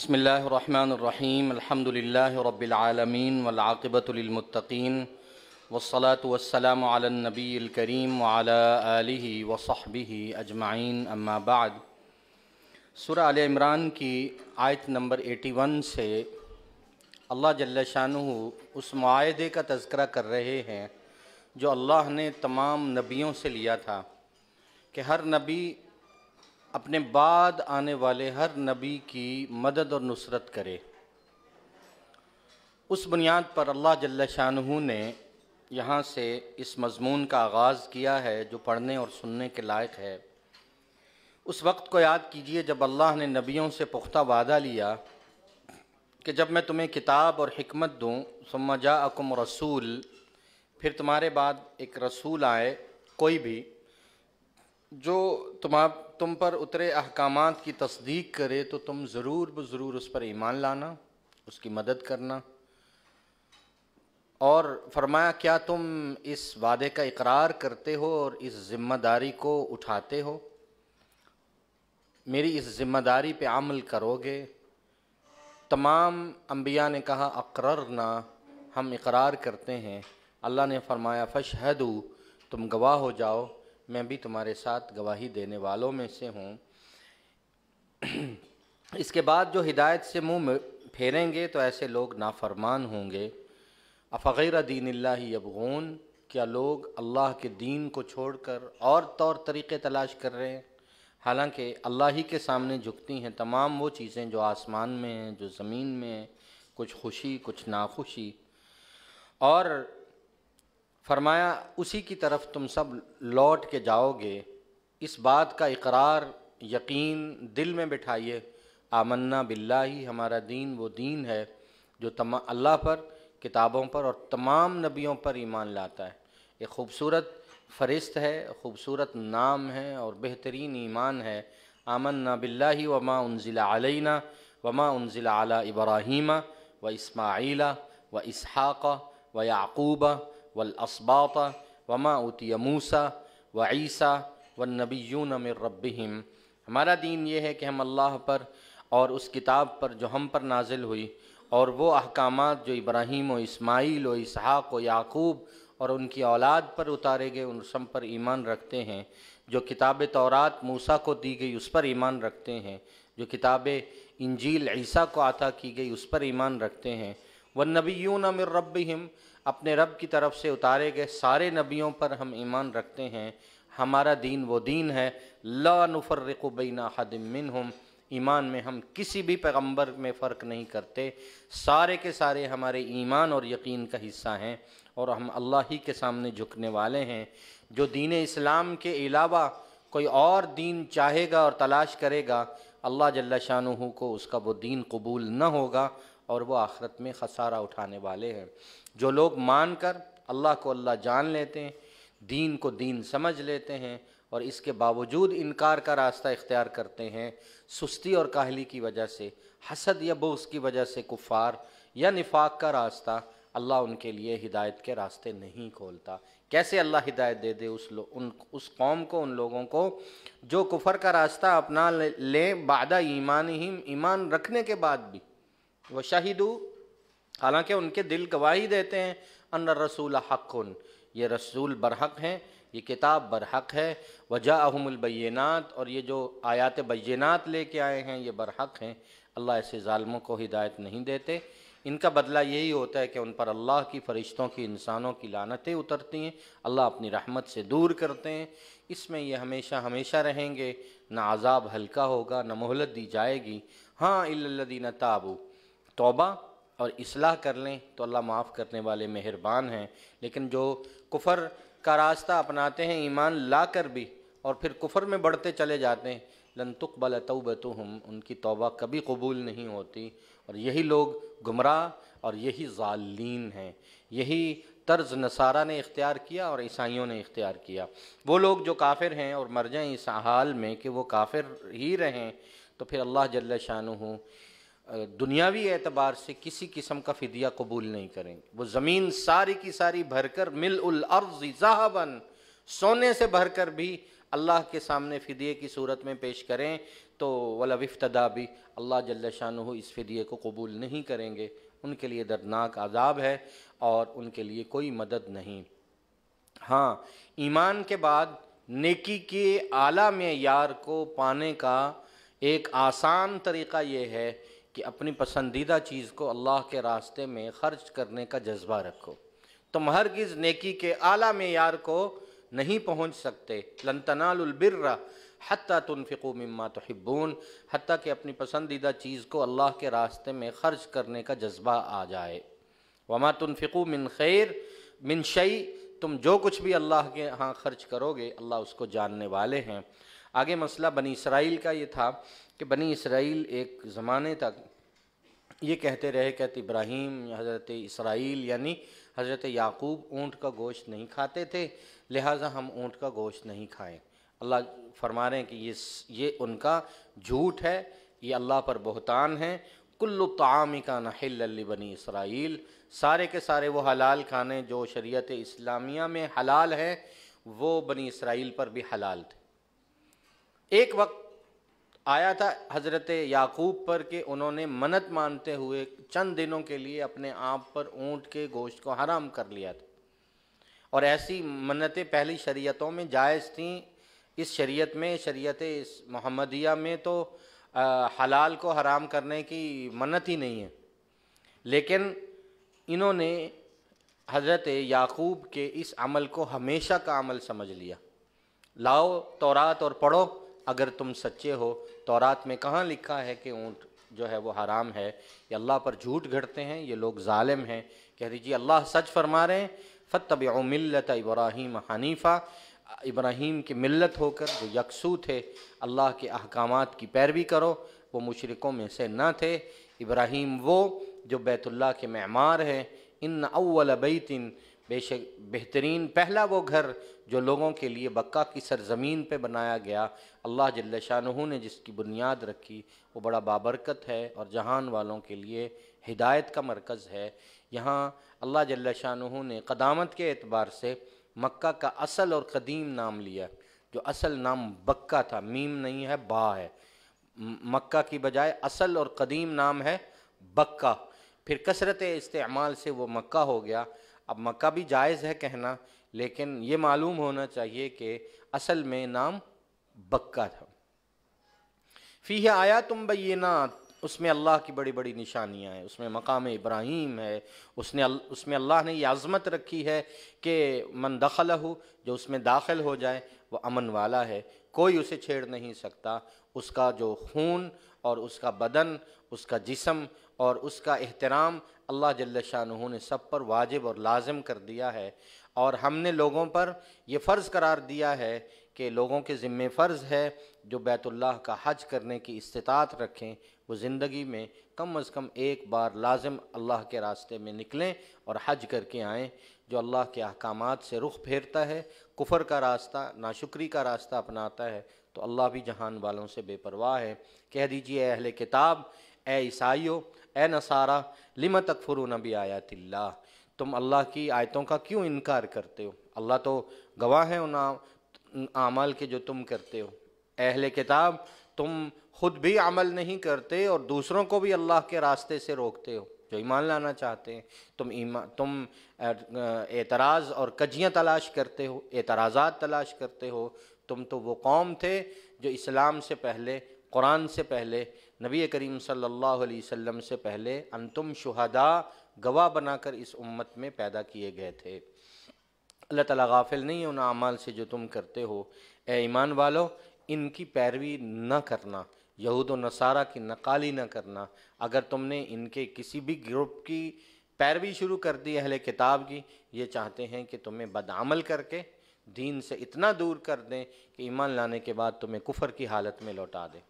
बसमीम अल्हम्दुलिल्लाह रब्बिलआलमीन वलाक़िबतुलमतकीन वसलात वसलाम नबील करीम आलिहि वसहबिहि अजमाइन अम्माबाद सुर आल इमरान की आयत नंबर 81 से अल्लाह जल्ल शाह उस माहे का तस्करा कर रहे हैं जो अल्लाह ने तमाम नबियों से लिया था कि हर नबी अपने बाद आने वाले हर नबी की मदद और नुसरत करे उस बुनियाद पर अल्लाह जल्ला शाहू ने यहाँ से इस मज़मून का आगाज़ किया है जो पढ़ने और सुनने के लायक है उस वक्त को याद कीजिए जब अल्लाह ने नबियों से पुख्ता वादा लिया कि जब मैं तुम्हें किताब और हमत दूँ जा अकुम रसूल फिर तुम्हारे बाद एक रसूल आए कोई भी जो तुम्हारा तुम पर उतरे अहकाम की तस्दीक करे तो तुम ज़रूर ब ज़रूर उस पर ईमान लाना उसकी मदद करना और फरमाया क्या तुम इस वादे का इकरार करते हो और इस ज़िम्मेदारी को उठाते हो मेरी इस ज़िम्मेदारी पे अमल करोगे तमाम अम्बिया ने कहा अकरर ना हम इकरार करते हैं अल्लाह ने फरमाया फ़श तुम गवाह हो जाओ मैं भी तुम्हारे साथ गवाही देने वालों में से हूँ इसके बाद जो हिदायत से मुंह फेरेंगे तो ऐसे लोग नाफरमान होंगे अफ़ीर दीन अबगून क्या लोग अल्लाह के दीन को छोड़कर और तौर तरीक़े तलाश कर रहे हैं हालांकि अल्लाह ही के सामने झुकती हैं तमाम वो चीज़ें जो आसमान में हैं जो ज़मीन में हैं कुछ खुशी कुछ नाखुशी और फरमाया उसी की तरफ तुम सब लौट के जाओगे इस बात का इकरार यकीन दिल में बिठाइए आमन्ना बिल्ला ही हमारा दीन वो दीन है जो तम अल्लाह पर किताबों पर और तमाम नबियों पर ईमान लाता है एक खूबसूरत फ़रिस्त है खूबसूरत नाम है और बेहतरीन ईमान है आमन्ना बिल्ला ही वमा उनजिला अलैना वमा उनजिला अला इब्राहीमा व इसमाइला व इसहाक़ा व याकूबा वल असबात वमा उतिय मूसा व ईसा व नबीन रबिम हमारा दीन ये है कि हम अल्लाह पर और उस किताब पर जो हम पर नाजिल हुई और वो अहकाम जो इब्राहीम व इस्माईल व इसहाक़ व याकूब और उनकी औलाद पर उतारे गए उन सब पर ईमान रखते हैं जो किताब तौरात मूसा को दी गई उस पर ईमान रखते हैं जो किताब इंजील ईसा को आता की गई उस पर ईमान रखते हैं व नबीन अमिर रब हम अपने रब की तरफ से उतारे गए सारे नबियों पर हम ईमान रखते हैं हमारा दीन वो दीन है ला नफ़रबैना हदमिन हम ईमान में हम किसी भी पैगंबर में फ़र्क नहीं करते सारे के सारे हमारे ईमान और यकीन का हिस्सा हैं और हम अल्लाह ही के सामने झुकने वाले हैं जो दीन इस्लाम के अलावा कोई और दीन चाहेगा और तलाश करेगा अल्लाह जल्ला शाह को उसका वो दीन कबूल न होगा और वो आखरत में खसारा उठाने वाले हैं जो लोग मानकर अल्लाह को अल्लाह जान लेते हैं दीन को दीन समझ लेते हैं और इसके बावजूद इनकार का रास्ता इख्तियार करते हैं सुस्ती और काहली की वजह से हसद या बोस की वजह से कुफार या निफाक का रास्ता अल्लाह उनके लिए हिदायत के रास्ते नहीं खोलता कैसे अल्लाह हिदायत दे दे उस लो उन उस कौम को उन लोगों को जो कुफर का रास्ता अपना लें बादा ईमान ही ईमान रखने के बाद भी वह शहीदू हालांकि उनके दिल गवाही देते हैं अन रसूल हक उन ये रसूल बरहक हैं ये किताब बरहक है वजह अहमलबैनात और ये जो आयात बैनात लेके आए हैं ये बरहक हैं अल्लाह ऐसे ालमों को हिदायत नहीं देते इनका बदला यही होता है कि उन पर अल्लाह की फ़रिश्तों की इंसानों की लानतें उतरती हैं अल्लाह अपनी रहमत से दूर करते हैं इसमें ये हमेशा हमेशा रहेंगे ना आज़ाब हल्का होगा ना मोहलत दी जाएगी हाँ इल्लदीन ताबू तोबा और इसलाह कर लें तो अल्लाह माफ़ करने वाले मेहरबान हैं लेकिन जो कुफर का रास्ता अपनाते हैं ईमान ला कर भी और फिर कुफर में बढ़ते चले जाते हैं लन तो तोबतु हम उनकी तोबा कभी कबूल नहीं होती और यही लोग गुमराह और यही जालीन हैं यही तर्ज नसारा ने इख्तियार किया और ईसाइयों ने इख्तियार किया वो लोग जो काफिर हैं और मर जाएँ इस हाल में कि वो काफिर ही रहें तो फिर अल्लाह जल्ला शाह दुनियावी एतबार से किसी किस्म का फिदिया कबूल नहीं करेंगे वो ज़मीन सारी की सारी भरकर मिल उल अर्ज जहाबन सोने से भरकर भी अल्लाह के सामने फ़िदिये की सूरत में पेश करें तो वला वफ्तदा भी अल्लाह जल्ल शाह इस फ़िदिये को कबूल नहीं करेंगे उनके लिए दर्दनाक आज़ाब है और उनके लिए कोई मदद नहीं हाँ ईमान के बाद नेकी के आला में यार को पाने का एक आसान तरीका ये है कि अपनी पसंदीदा चीज़ को अल्लाह के रास्ते में ख़र्च करने का जज्बा रखो तुम हर किस नेकी के आला मैार को नहीं पहुँच सकते लंतनालबिर्रा हती तुनफ़िको मम्मा तोहिब्बून हती कि अपनी पसंदीदा चीज़ को अल्लाह के रास्ते में ख़र्च करने का जज्बा आ जाए वमा तुनफ़िको मिन खैर मिन शई तुम जो कुछ भी अल्लाह के यहाँ ख़र्च करोगे अल्लाह उसको जानने वाले हैं आगे मसला बनी इसराइल का ये था कि बनी इसराइल एक ज़माने तक ये कहते रहे कि इब्राहिम इब्राहीम हज़रत इसराइल यानी हज़रत याकूब ऊँट का गोश्त नहीं खाते थे लिहाजा हम ऊँट का गोश्त नहीं खाएँ अल्लाह फरमा रहे हैं कि ये ये उनका झूठ है ये अल्लाह पर बहतान है कुल्लु तामी का नहिल बनी इसराइल सारे के सारे वो हलाल खाने जो शरीयत इस्लामिया में हलाल हैं वो बनी इसराइल पर भी हलाल थे एक वक्त आया था हज़रत याकूब पर कि उन्होंने मन्नत मानते हुए चंद दिनों के लिए अपने आप पर ऊँट के गोश्त को हराम कर लिया था और ऐसी मन्नतें पहली शरीयतों में जायज़ थीं इस शरीयत में शरीयत इस मोहम्मदिया में तो आ, हलाल को हराम करने की मन्नत ही नहीं है लेकिन इन्होंने हज़रत याकूब के इस अमल को हमेशा का अमल समझ लिया लाओ तौरात और पढ़ो अगर तुम सच्चे हो तौरात में कहाँ लिखा है कि ऊँट जो है वो हराम है ये अल्लाह पर झूठ घड़ते हैं ये लोग ालिम हैं कह दीजिए अल्लाह सच फरमा रहे हैं तब मिलत इब्राहिम हनीफ़ा इब्राहिम की मिलत होकर जो यकसू थे अल्लाह के अहकाम की पैरवी करो वो मुशरक़ों में से ना थे इब्राहिम वो जो बैतुल्ला के मैमार हैं इन अवल बैतिन बेशक बेहतरीन पहला वो घर जो लोगों के लिए बक्का की सरजमीन पे बनाया गया अल्लाह जल्ल शाह ने जिसकी बुनियाद रखी वो बड़ा बाबरकत है और जहान वालों के लिए हिदायत का मरकज़ है यहाँ अल्लाह जल्ल शाह ने कदामत के अतबार से मक्का का असल और कदीम नाम लिया जो असल नाम बक्का था मीम नहीं है बा है मक्का की बजाय असल और कदीम नाम है बक्का फिर कसरत इस्तेमाल से वो मक्का हो गया अब मक्का भी जायज़ है कहना लेकिन ये मालूम होना चाहिए कि असल में नाम बक्का था फ़ी आया तुम बैनात उसमें अल्लाह की बड़ी बड़ी निशानियाँ हैं उसमें मकाम इब्राहिम है उसने उसमें अल्लाह ने ये आज़मत रखी है कि मन दखल हो जो उसमें दाखिल हो जाए वह अमन वाला है कोई उसे छेड़ नहीं सकता उसका जो खून और उसका बदन उसका जिसम और उसका एहतराम अल्लाह जल्ल शाह ने सब पर वाजिब और लाजम कर दिया है और हमने लोगों पर यह फ़र्ज़ करार दिया है कि लोगों के ज़िम्मे फ़र्ज़ है जो बैतुल्लाह का हज करने की इस्तात रखें वो ज़िंदगी में कम अज़ कम एक बार लाजम अल्लाह के रास्ते में निकलें और हज करके आएँ जो अल्लाह के अहकाम से रुख फेरता है कुफर का रास्ता नाशुक्री का रास्ता अपनाता है तो अल्लाह भी जहान वालों से बेपरवाह है कह दीजिए अहल किताब ए ईसाइयों ए नसारा लिम फुरु नबी आयातिल्ला तुम अल्लाह की आयतों का क्यों इनकार करते हो अल्लाह तो गवाह है उन आमल के जो तुम करते हो अहल किताब तुम खुद भी अमल नहीं करते और दूसरों को भी अल्लाह के रास्ते से रोकते हो जो ईमान लाना चाहते हैं तुम ईमान तुम एतराज़ और कजियाँ तलाश करते हो एतराज़ा तलाश करते हो तुम तो वो कौम थे जो इस्लाम से पहले कुरान से पहले नबी करीम सल्लल्लाहु अलैहि वसल्लम से पहले अंतुम शुहदा गवाह बनाकर इस उम्मत में पैदा किए गए थे अल्लाह ताला गाफिल नहीं है उन अमाल से जो तुम करते हो ए ईमान वालों इनकी पैरवी न करना यहूद नसारा की नकाली न करना अगर तुमने इनके किसी भी ग्रुप की पैरवी शुरू कर दी अहले किताब की ये चाहते हैं कि तुम्हें बदआमल करके दीन से इतना दूर कर दें कि ईमान लाने के बाद तुम्हें कुफर की हालत में लौटा दें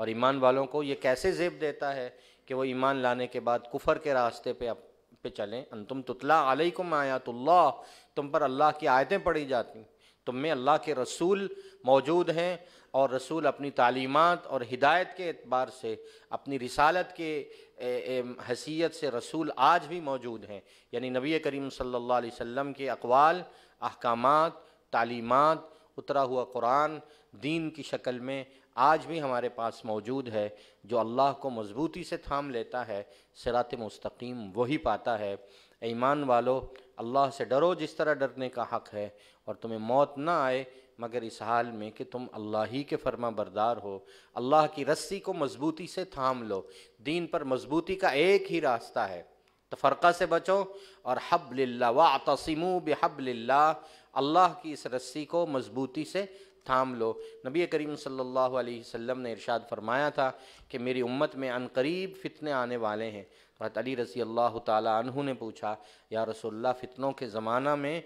और ईमान वालों को ये कैसे जेब देता है कि वो ईमान लाने के बाद कुफर के रास्ते पे अप, पे चलें अन तुम तुतला अलैकुम आयातुल्ला तुम पर अल्लाह की आयतें पड़ी जाती तुम में अल्लाह के रसूल मौजूद हैं और रसूल अपनी तालीमत और हिदायत के अतबार से अपनी रिसालत के हसीियत से रसूल आज भी मौजूद हैं यानी नबी करीम सल्ला वम के अकवाल अहकाम तालीमत उतरा हुआ कुरान दीन की शक्ल में आज भी हमारे पास मौजूद है जो अल्लाह को मज़बूती से थाम लेता है सरात मस्तकीम वही पाता है ईमान वालो अल्लाह से डरो जिस तरह डरने का हक़ है और तुम्हें मौत ना आए मगर इस हाल में कि तुम अल्लाह ही के फर्मा बरदार हो अल्लाह की रस्सी को मज़बूती से थाम लो दीन पर मज़बूती का एक ही रास्ता है तफरक़ा से बचो और हब ला वातसमू बेहब ला अल्लाह की इस रस्सी को मज़बूती से थाम लो नबी करीम सल्लल्लाहु अलैहि वसल्लम ने इरशाद फरमाया था कि मेरी उम्मत में अनकरीब फ़ितने आने वाले हैं हज़रत अली रसी अल्लाह तु ने पूछा या रसोल्ला फ़ितनों के ज़माना में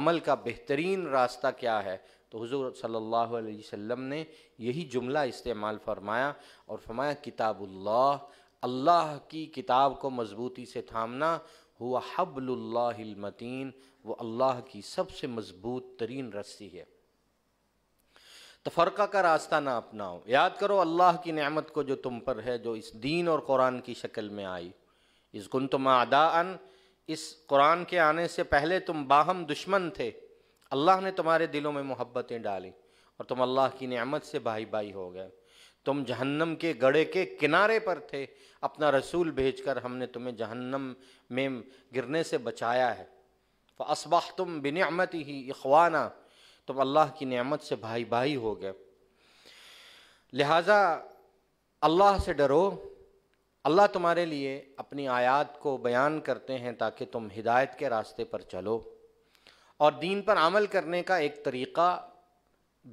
अमल का बेहतरीन रास्ता क्या है तो हुजूर सल्लल्लाहु अलैहि वसल्लम ने यही जुमला इस्तेमाल फरमाया और फरमाया किताबुल्लाह अल्लाह की किताब को मज़बूती से थामना हुआ हबल्लामतीन वो अल्लाह की सबसे मज़बूत तरीन रस्सी है तफरका तो का रास्ता ना अपनाओ याद करो अल्लाह की नेमत को जो तुम पर है जो इस दीन और कुरान की शक्ल में आई इस गुन तुम अदान इस कुरान के आने से पहले तुम बाहम दुश्मन थे अल्लाह ने तुम्हारे दिलों में मोहब्बतें डाली और तुम अल्लाह की नेमत से भाई भाई हो गए तुम जहन्नम के गड़े के किनारे पर थे अपना रसूल भेजकर हमने तुम्हें जहन्नम में गिरने से बचाया है असबाह तुम बिनमत ही इखवाना तो अल्लाह की नेमत से भाई भाई हो गए लिहाजा अल्लाह से डरो अल्लाह तुम्हारे लिए अपनी आयात को बयान करते हैं ताकि तुम हिदायत के रास्ते पर चलो और दीन पर अमल करने का एक तरीक़ा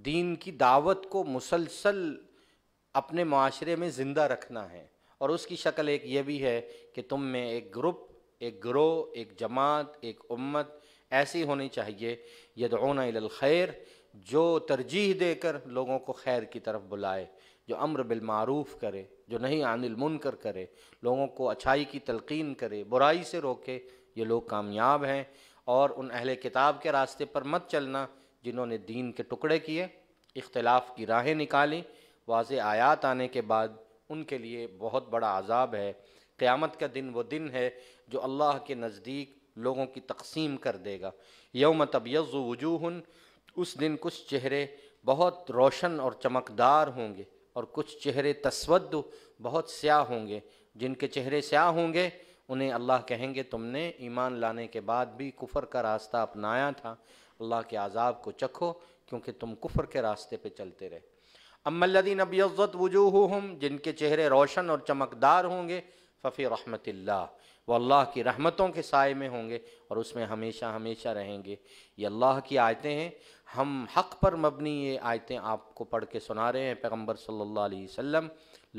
दीन की दावत को मुसलसल अपने माशरे में ज़िंदा रखना है और उसकी शक्ल एक ये भी है कि तुम में एक ग्रुप एक ग्रोह एक जमात एक उम्मत ऐसी होनी चाहिए यदौना खैर जो तरजीह देकर लोगों को खैर की तरफ बुलाए जो अम्र बिलमारूफ़ करे जो नहीं आनिल मुनकर करे लोगों को अच्छाई की तलकिन करे बुराई से रोके ये लोग कामयाब हैं और उन अहल किताब के रास्ते पर मत चलना जिन्होंने दीन के टुकड़े किए इख्तलाफ की राहें निकाली वाज आयात आने के बाद उनके लिए बहुत बड़ा आज़ाब है क़्यामत का दिन वो दिन है जो अल्लाह के नज़दीक लोगों की तकसीम कर देगा यौम तबयज़ वजूहन उस दिन कुछ चेहरे बहुत रोशन और चमकदार होंगे और कुछ चेहरे तस्वद बहुत स्याह होंगे जिनके चेहरे स्याह होंगे उन्हें अल्लाह कहेंगे तुमने ईमान लाने के बाद भी कुफर का रास्ता अपनाया था अल्लाह के आज़ाब को चखो क्योंकि तुम कुफर के रास्ते पे चलते रहे अम्मदीन अबियज़त वजूह जिनके चेहरे रोशन और चमकदार होंगे फ़फ़ी रहमतिल्ला वो अल्लाह की रहमतों के साय में होंगे और उसमें हमेशा हमेशा रहेंगे ये अल्लाह की आयतें हैं हम हक पर मबनी ये आयतें आपको पढ़ के सुना रहे हैं पैगम्बर सल्ला अलैहि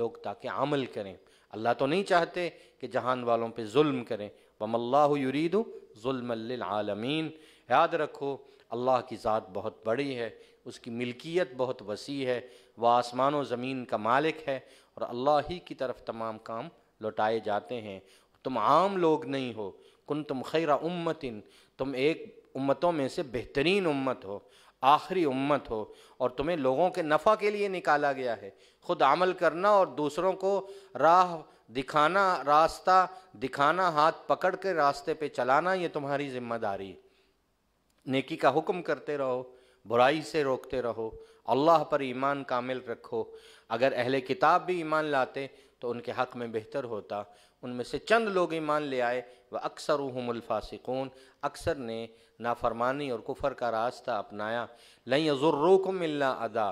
लोग ताकि अमल करें अल्लाह तो नहीं चाहते कि जहान वालों पर म करें वमल्लारीदु जुल्मलमीन याद रखो अल्लाह की ज़ात बहुत बड़ी है उसकी मिल्कियत बहुत वसी है वह आसमान ज़मीन का मालिक है और अल्लाह ही की तरफ तमाम काम लौटाए जाते हैं तुम आम लोग नहीं हो कुन तुम खैर उम्मतिन तुम एक उम्मतों में से बेहतरीन उम्मत हो आखिरी उम्मत हो और तुम्हें लोगों के नफ़ा के लिए निकाला गया है खुद अमल करना और दूसरों को राह दिखाना रास्ता दिखाना हाथ पकड़ के रास्ते पे चलाना ये तुम्हारी जिम्मेदारी नेकी का हुक्म करते रहो बुराई से रोकते रहो अल्लाह पर ईमान कामिल रखो अगर अहले किताब भी ईमान लाते तो उनके हक़ में बेहतर होता उनमें से चंद लोग ईमान ले आए व अक्सर उमुलफासिकून अक्सर ने नाफरमानी और कुफर का रास्ता अपनाया लई ज़ुर्रुकुम मिलना अदा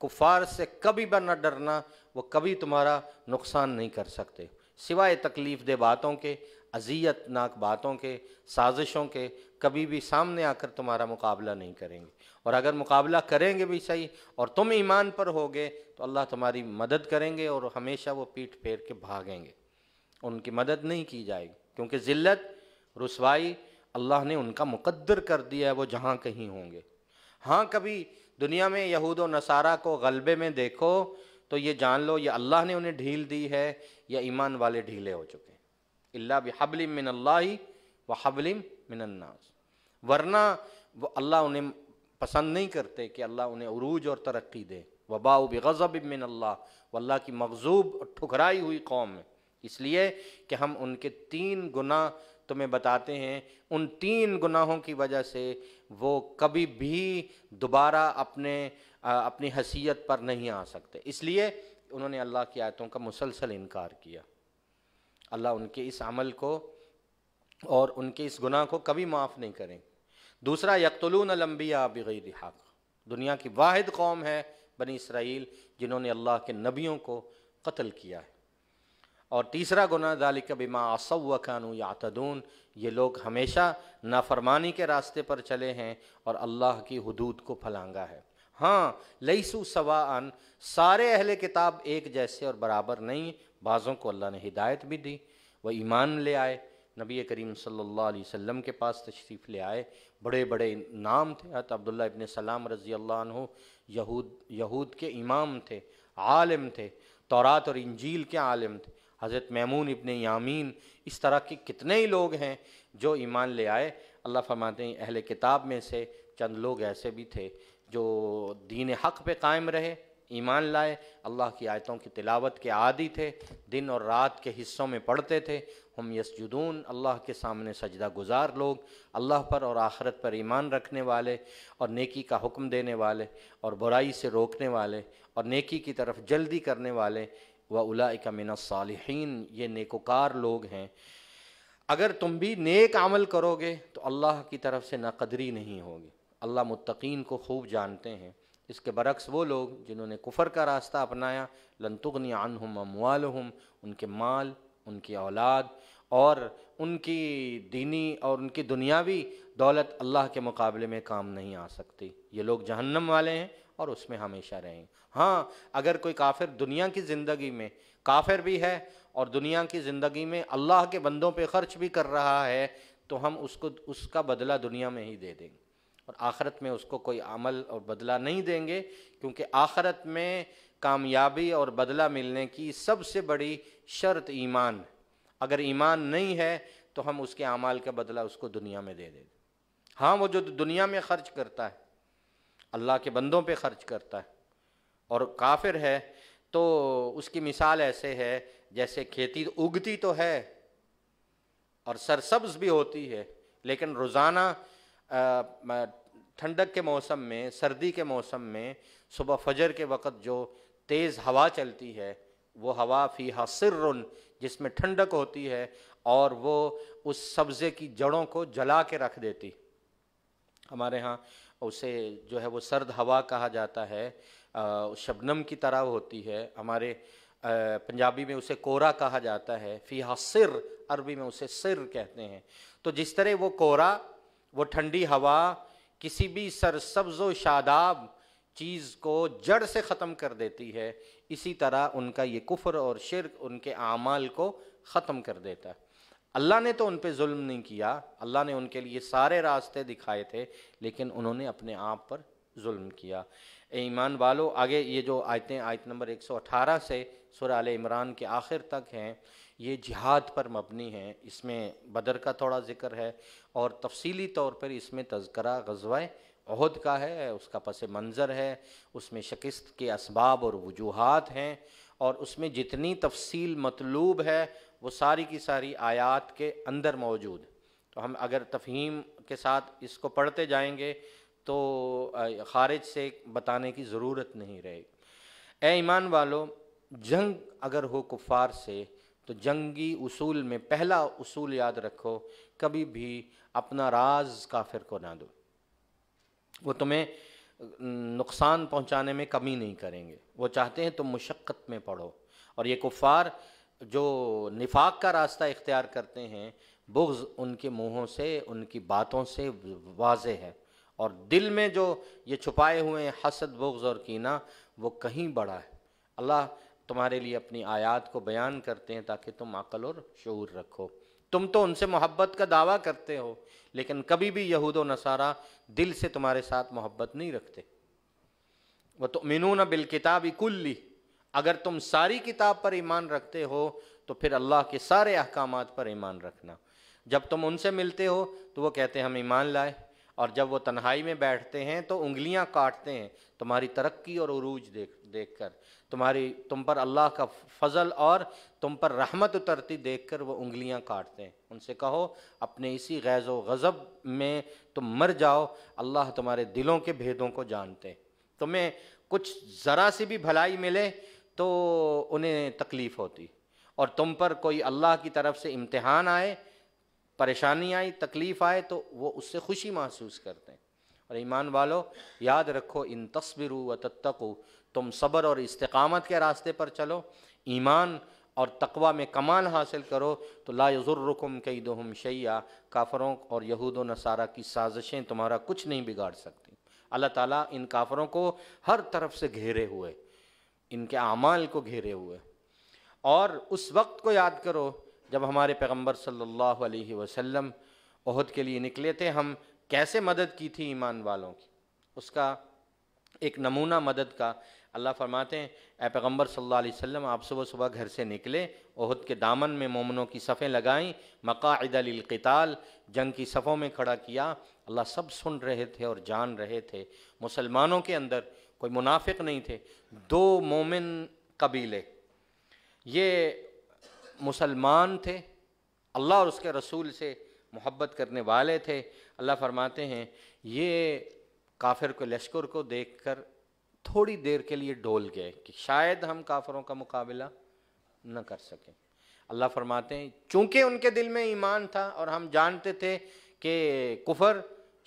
कुफार से कभी बर डरना वो कभी तुम्हारा नुकसान नहीं कर सकते सिवाय तकलीफ़ दे बातों के अजियतनाक बातों के साजिशों के कभी भी सामने आकर तुम्हारा मुकाबला नहीं करेंगे और अगर मुकाबला करेंगे भी सही और तुम ईमान पर होगे तो अल्लाह तुम्हारी मदद करेंगे और हमेशा वो पीठ फेर के भागेंगे उनकी मदद नहीं की जाएगी क्योंकि ज़िलत रसवाई अल्लाह ने उनका मुकद्दर कर दिया है वो जहाँ कहीं होंगे हाँ कभी दुनिया में यहूद व नसारा को गलबे में देखो तो ये जान लो ये अल्लाह ने उन्हें ढील दी है या ईमान वाले ढीले हो चुके हैं अल्ला हबलिम मिन अल्लाह व हबलिम मिनन्नास वरना वो अल्लाह उन्हें पसंद नहीं करते कि अल्लाह उन्हें उरूज और तरक्की दे वबाऊ बज़ब मिन अल्लाह वल्ला की मकजूब ठुकराई हुई कौम में इसलिए कि हम उनके तीन गुना तुम्हें बताते हैं उन तीन गुनाहों की वजह से वो कभी भी दोबारा अपने आ, अपनी हसीयत पर नहीं आ सकते इसलिए उन्होंने अल्लाह की आयतों का मुसलसल इनकार किया अल्लाह उनके इस अमल को और उनके इस गुनाह को कभी माफ़ नहीं करें दूसरा यकतलून लम्बिया बग़ैर हक़ दुनिया की वाद कौम है बनी इसराइल जिन्होंने अल्लाह के नबियों को कत्ल किया है और तीसरा गुना दालिक बिमा असव कानू यातदून ये लोग हमेशा नाफरमानी के रास्ते पर चले हैं और अल्लाह की हदूद को फलांगा है हाँ लईसु सवान सारे अहले किताब एक जैसे और बराबर नहीं बाज़ों को अल्लाह ने हिदायत भी दी वह ईमान ले आए नबी करीम सल्ला अलैहि के पास तशरीफ़ ले आए बड़े बड़े नाम थे हत अब्दुल्ला इबन सलाम रज़ी यहूद यहूद के इमाम थे आलिम थे तौरात और इंजील के आलिम थे हज़रत मैमून इबन यामीन इस तरह के कितने ही लोग हैं जो ईमान ले आए अल्लाह फरमाते हैं अहल किताब में से चंद लोग ऐसे भी थे जो दीन हक़ पे कायम रहे ईमान लाए अल्लाह की आयतों की तिलावत के आदि थे दिन और रात के हिस्सों में पढ़ते थे हम यसजुदून अल्लाह के सामने सजदा गुजार लोग अल्लाह पर और आखरत पर ईमान रखने वाले और नेकी का हुक्म देने वाले और बुराई से रोकने वाले और नेकी की तरफ जल्दी करने वाले व उलाइका मिनसालहन ये नेकोकार लोग हैं अगर तुम भी नेक अमल करोगे तो अल्लाह की तरफ से नाकदरी नहीं होगी अल्लाह मुतकीन को खूब जानते हैं इसके बरक्स वो लोग जिन्होंने कुफर का रास्ता अपनाया लनतुगनी आनहम हम उनके माल उनकी औलाद और उनकी दीनी और उनकी दुनियावी दौलत अल्लाह के मुकाबले में काम नहीं आ सकती ये लोग जहन्नम वाले हैं और उसमें हमेशा रहें हाँ अगर कोई काफिर दुनिया की ज़िंदगी में काफिर भी है और दुनिया की ज़िंदगी में अल्लाह के बंदों पे खर्च भी कर रहा है तो हम उसको उसका बदला दुनिया में ही दे देंगे और आखरत में उसको कोई अमल और बदला नहीं देंगे क्योंकि आखरत में कामयाबी और बदला मिलने की सबसे बड़ी शर्त ईमान अगर ईमान नहीं है तो हम उसके अमाल का बदला उसको दुनिया में दे दें हाँ वो जो दुनिया में खर्च करता है अल्लाह के बंदों पे खर्च करता है और काफिर है तो उसकी मिसाल ऐसे है जैसे खेती उगती तो है और सरसब्ज भी होती है लेकिन रोज़ाना ठंडक के मौसम में सर्दी के मौसम में सुबह फजर के वक़्त जो तेज़ हवा चलती है वो हवा फ़ी हसर जिसमें ठंडक होती है और वो उस सब्ज़े की जड़ों को जला के रख देती हमारे यहाँ उसे जो है वो सर्द हवा कहा जाता है शबनम की तरह होती है हमारे पंजाबी में उसे कोरा कहा जाता है फ़िहा सिर अरबी में उसे सिर कहते हैं तो जिस तरह वो कोरा वो ठंडी हवा किसी भी सरसब्ज व शादाब चीज़ को जड़ से ख़त्म कर देती है इसी तरह उनका ये कुफ्र और शिरक उनके आमाल को ख़त्म कर देता है अल्लाह ने तो उन पर जुल्म नहीं किया अल्लाह ने उनके लिए सारे रास्ते दिखाए थे लेकिन उन्होंने अपने आप पर जुल्म किया ईमान वालों आगे ये जो आयतें आयत नंबर 118 से सुर आल इमरान के आखिर तक हैं ये जिहाद पर मबनी हैं इसमें बदर का थोड़ा ज़िक्र है और तफसीली तौर पर इसमें तस्करा गजवाए अहद का है उसका पस मंज़र है उसमें शिकस्त के इसबाब और वजूहत हैं और उसमें जितनी तफसील मतलूब है वो सारी की सारी आयात के अंदर मौजूद तो हम अगर तफहीम के साथ इसको पढ़ते जाएंगे तो ख़ारिज से बताने की ज़रूरत नहीं रहेगी ए ईमान वालों जंग अगर हो कुफ़ार से तो जंगी उसूल में पहला उसूल याद रखो कभी भी अपना राज काफिर को ना दो वो तुम्हें नुकसान पहुंचाने में कमी नहीं करेंगे वो चाहते हैं तुम मुशक्क़त में पढ़ो और ये कुफ़ार जो निफाक का रास्ता इख्तियार करते हैं बुग्ज़ उनके मुँहों से उनकी बातों से वाज है और दिल में जो ये छुपाए हुए हैं हसद बुग्ज़ और कीना वो कहीं बड़ा है अल्लाह तुम्हारे लिए अपनी आयात को बयान करते हैं ताकि तुम अकल और शूर रखो तुम तो उनसे मोहब्बत का दावा करते हो लेकिन कभी भी यहूद व नसारा दिल से तुम्हारे साथ मोहब्बत नहीं रखते वह तो न बिल किताबी कुल्ली अगर तुम सारी किताब पर ईमान रखते हो तो फिर अल्लाह के सारे अहकाम पर ईमान रखना जब तुम उनसे मिलते हो तो वो कहते हैं हम ईमान लाए और जब वो तन्हाई में बैठते हैं तो उंगलियां काटते हैं तुम्हारी तरक्की और अरूज देख देख कर तुम्हारी तुम पर अल्लाह का फजल और तुम पर रहमत उतरती देख कर वह उंगलियाँ काटते हैं उनसे कहो अपने इसी गैज़ व गज़ब में तुम मर जाओ अल्लाह तुम्हारे दिलों के भेदों को जानते तुम्हें कुछ ज़रा सी भी भलाई मिले तो उन्हें तकलीफ होती और तुम पर कोई अल्लाह की तरफ से इम्तहान आए परेशानी आई तकलीफ आए तो वो उससे खुशी महसूस करते हैं और ईमान वालो याद रखो इन तस्बिर व तत्को तुम सब्र और इस्तकामत के रास्ते पर चलो ईमान और तकवा में कमाल हासिल करो तो लाजुर्रकुम कई दोहम शैया काफरों और यहूद नसारा की साजिशें तुम्हारा कुछ नहीं बिगाड़ सकती अल्लाह ताला इन काफरों को हर तरफ से घेरे हुए इनके अमाल को घेरे हुए और उस वक्त को याद करो जब हमारे पैगंबर सल्लल्लाहु अलैहि वसल्लम ओहद के लिए निकले थे हम कैसे मदद की थी ईमान वालों की उसका एक नमूना मदद का अल्लाह फरमाते हैं ए पैगम्बर सल्ला वसम आप सुबह सुबह घर से निकले ओहद के दामन में मोमनों की सफ़ें लगाईं मकादलकताल जंग की सफ़ों में खड़ा किया अल्लाह सब सुन रहे थे और जान रहे थे मुसलमानों के अंदर कोई मुनाफिक नहीं थे दो मोमिन कबीले ये मुसलमान थे अल्लाह और उसके रसूल से मोहब्बत करने वाले थे अल्लाह फरमाते हैं ये काफिर को लश्कर को देखकर थोड़ी देर के लिए डोल गए कि शायद हम काफिरों का मुकाबला न कर सकें अल्लाह फरमाते हैं चूँकि उनके दिल में ईमान था और हम जानते थे कि कुफर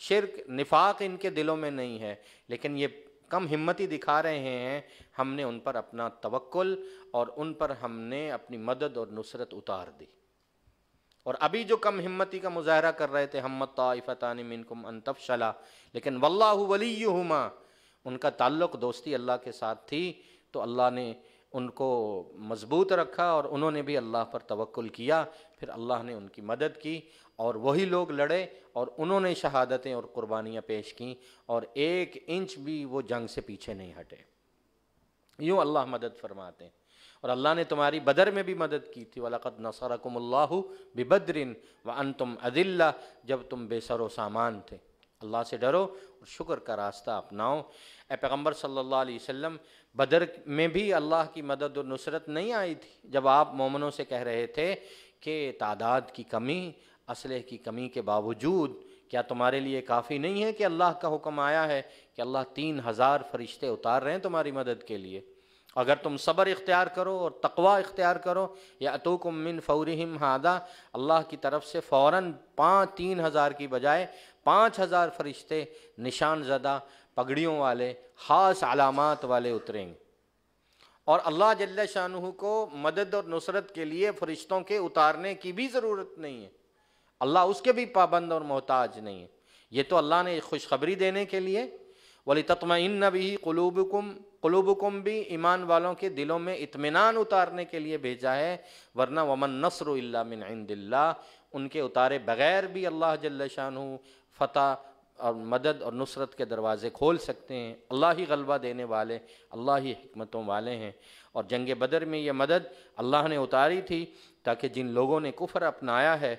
शिरक निफाक इनके दिलों में नहीं है लेकिन ये कम हिम्मती दिखा रहे हैं हमने उन पर अपना तवक्ल और उन पर हमने अपनी मदद और नुसरत उतार दी और अभी जो कम हिम्मती का मुजाहरा कर रहे थे हमत ताइफ़ान मिनकुम अनतफशला लेकिन वल्लाहु वली उनका ताल्लुक दोस्ती अल्लाह के साथ थी तो अल्लाह ने उनको मजबूत रखा और उन्होंने भी अल्लाह पर तवक्ल किया फिर अल्लाह ने उनकी मदद की और वही लोग लड़े और उन्होंने शहादतें और कुर्बानियाँ पेश की और एक इंच भी वो जंग से पीछे नहीं हटे यूँ अल्लाह मदद फरमाते हैं और अल्लाह ने तुम्हारी बदर में भी मदद की थी वलक़त नसरकमल्ला बिबद्रिन व अन तुम अदिल्ला जब तुम बेसर सामान थे अल्लाह से डरो और शुक्र का रास्ता अपनाओ ए पैगम्बर सल्ला वसम बदर में भी अल्लाह की मदद और नुसरत नहीं आई थी जब आप मोमनों से कह रहे थे कि तादाद की कमी असलह की कमी के बावजूद क्या तुम्हारे लिए काफ़ी नहीं है कि अल्लाह का हुक्म आया है कि अल्लाह तीन हज़ार फरिश्ते उतार रहे हैं तुम्हारी मदद के लिए अगर तुम सब्र इख्तियार करो और तकवा इख्तियार करो या अतुकुम मिन फ़ौरहम हादा अल्लाह की तरफ से फ़ौर पाँच तीन हज़ार की बजाय पाँच हज़ार फरिश्ते निशान ज़दा पगड़ियों वाले ख़ास अलामत वाले उतरेंगे और अल्लाह जल्ला शाह को मदद और नुसरत के लिए फ़रिश्तों के उतारने की भी ज़रूरत नहीं है अल्लाह उसके भी पाबंद और मोहताज नहीं है ये तो अल्लाह ने खुशखबरी देने के लिए वली ततमिन भी कुलूबकुम कुलूबकुम भी ईमान वालों के दिलों में इतमान उतारने के लिए भेजा है वरना वमन नसर मिनदिल्ला उनके उतारे बगैर भी अल्लाह जल्ल शाह फ़तह और मदद और नुसरत के दरवाज़े खोल सकते हैं अल्लाह ही गलबा देने वाले अल्लाह ही हमतों वाले हैं और जंग बदर में ये मदद अल्लाह ने उतारी थी ताकि जिन लोगों ने कुफर अपनाया है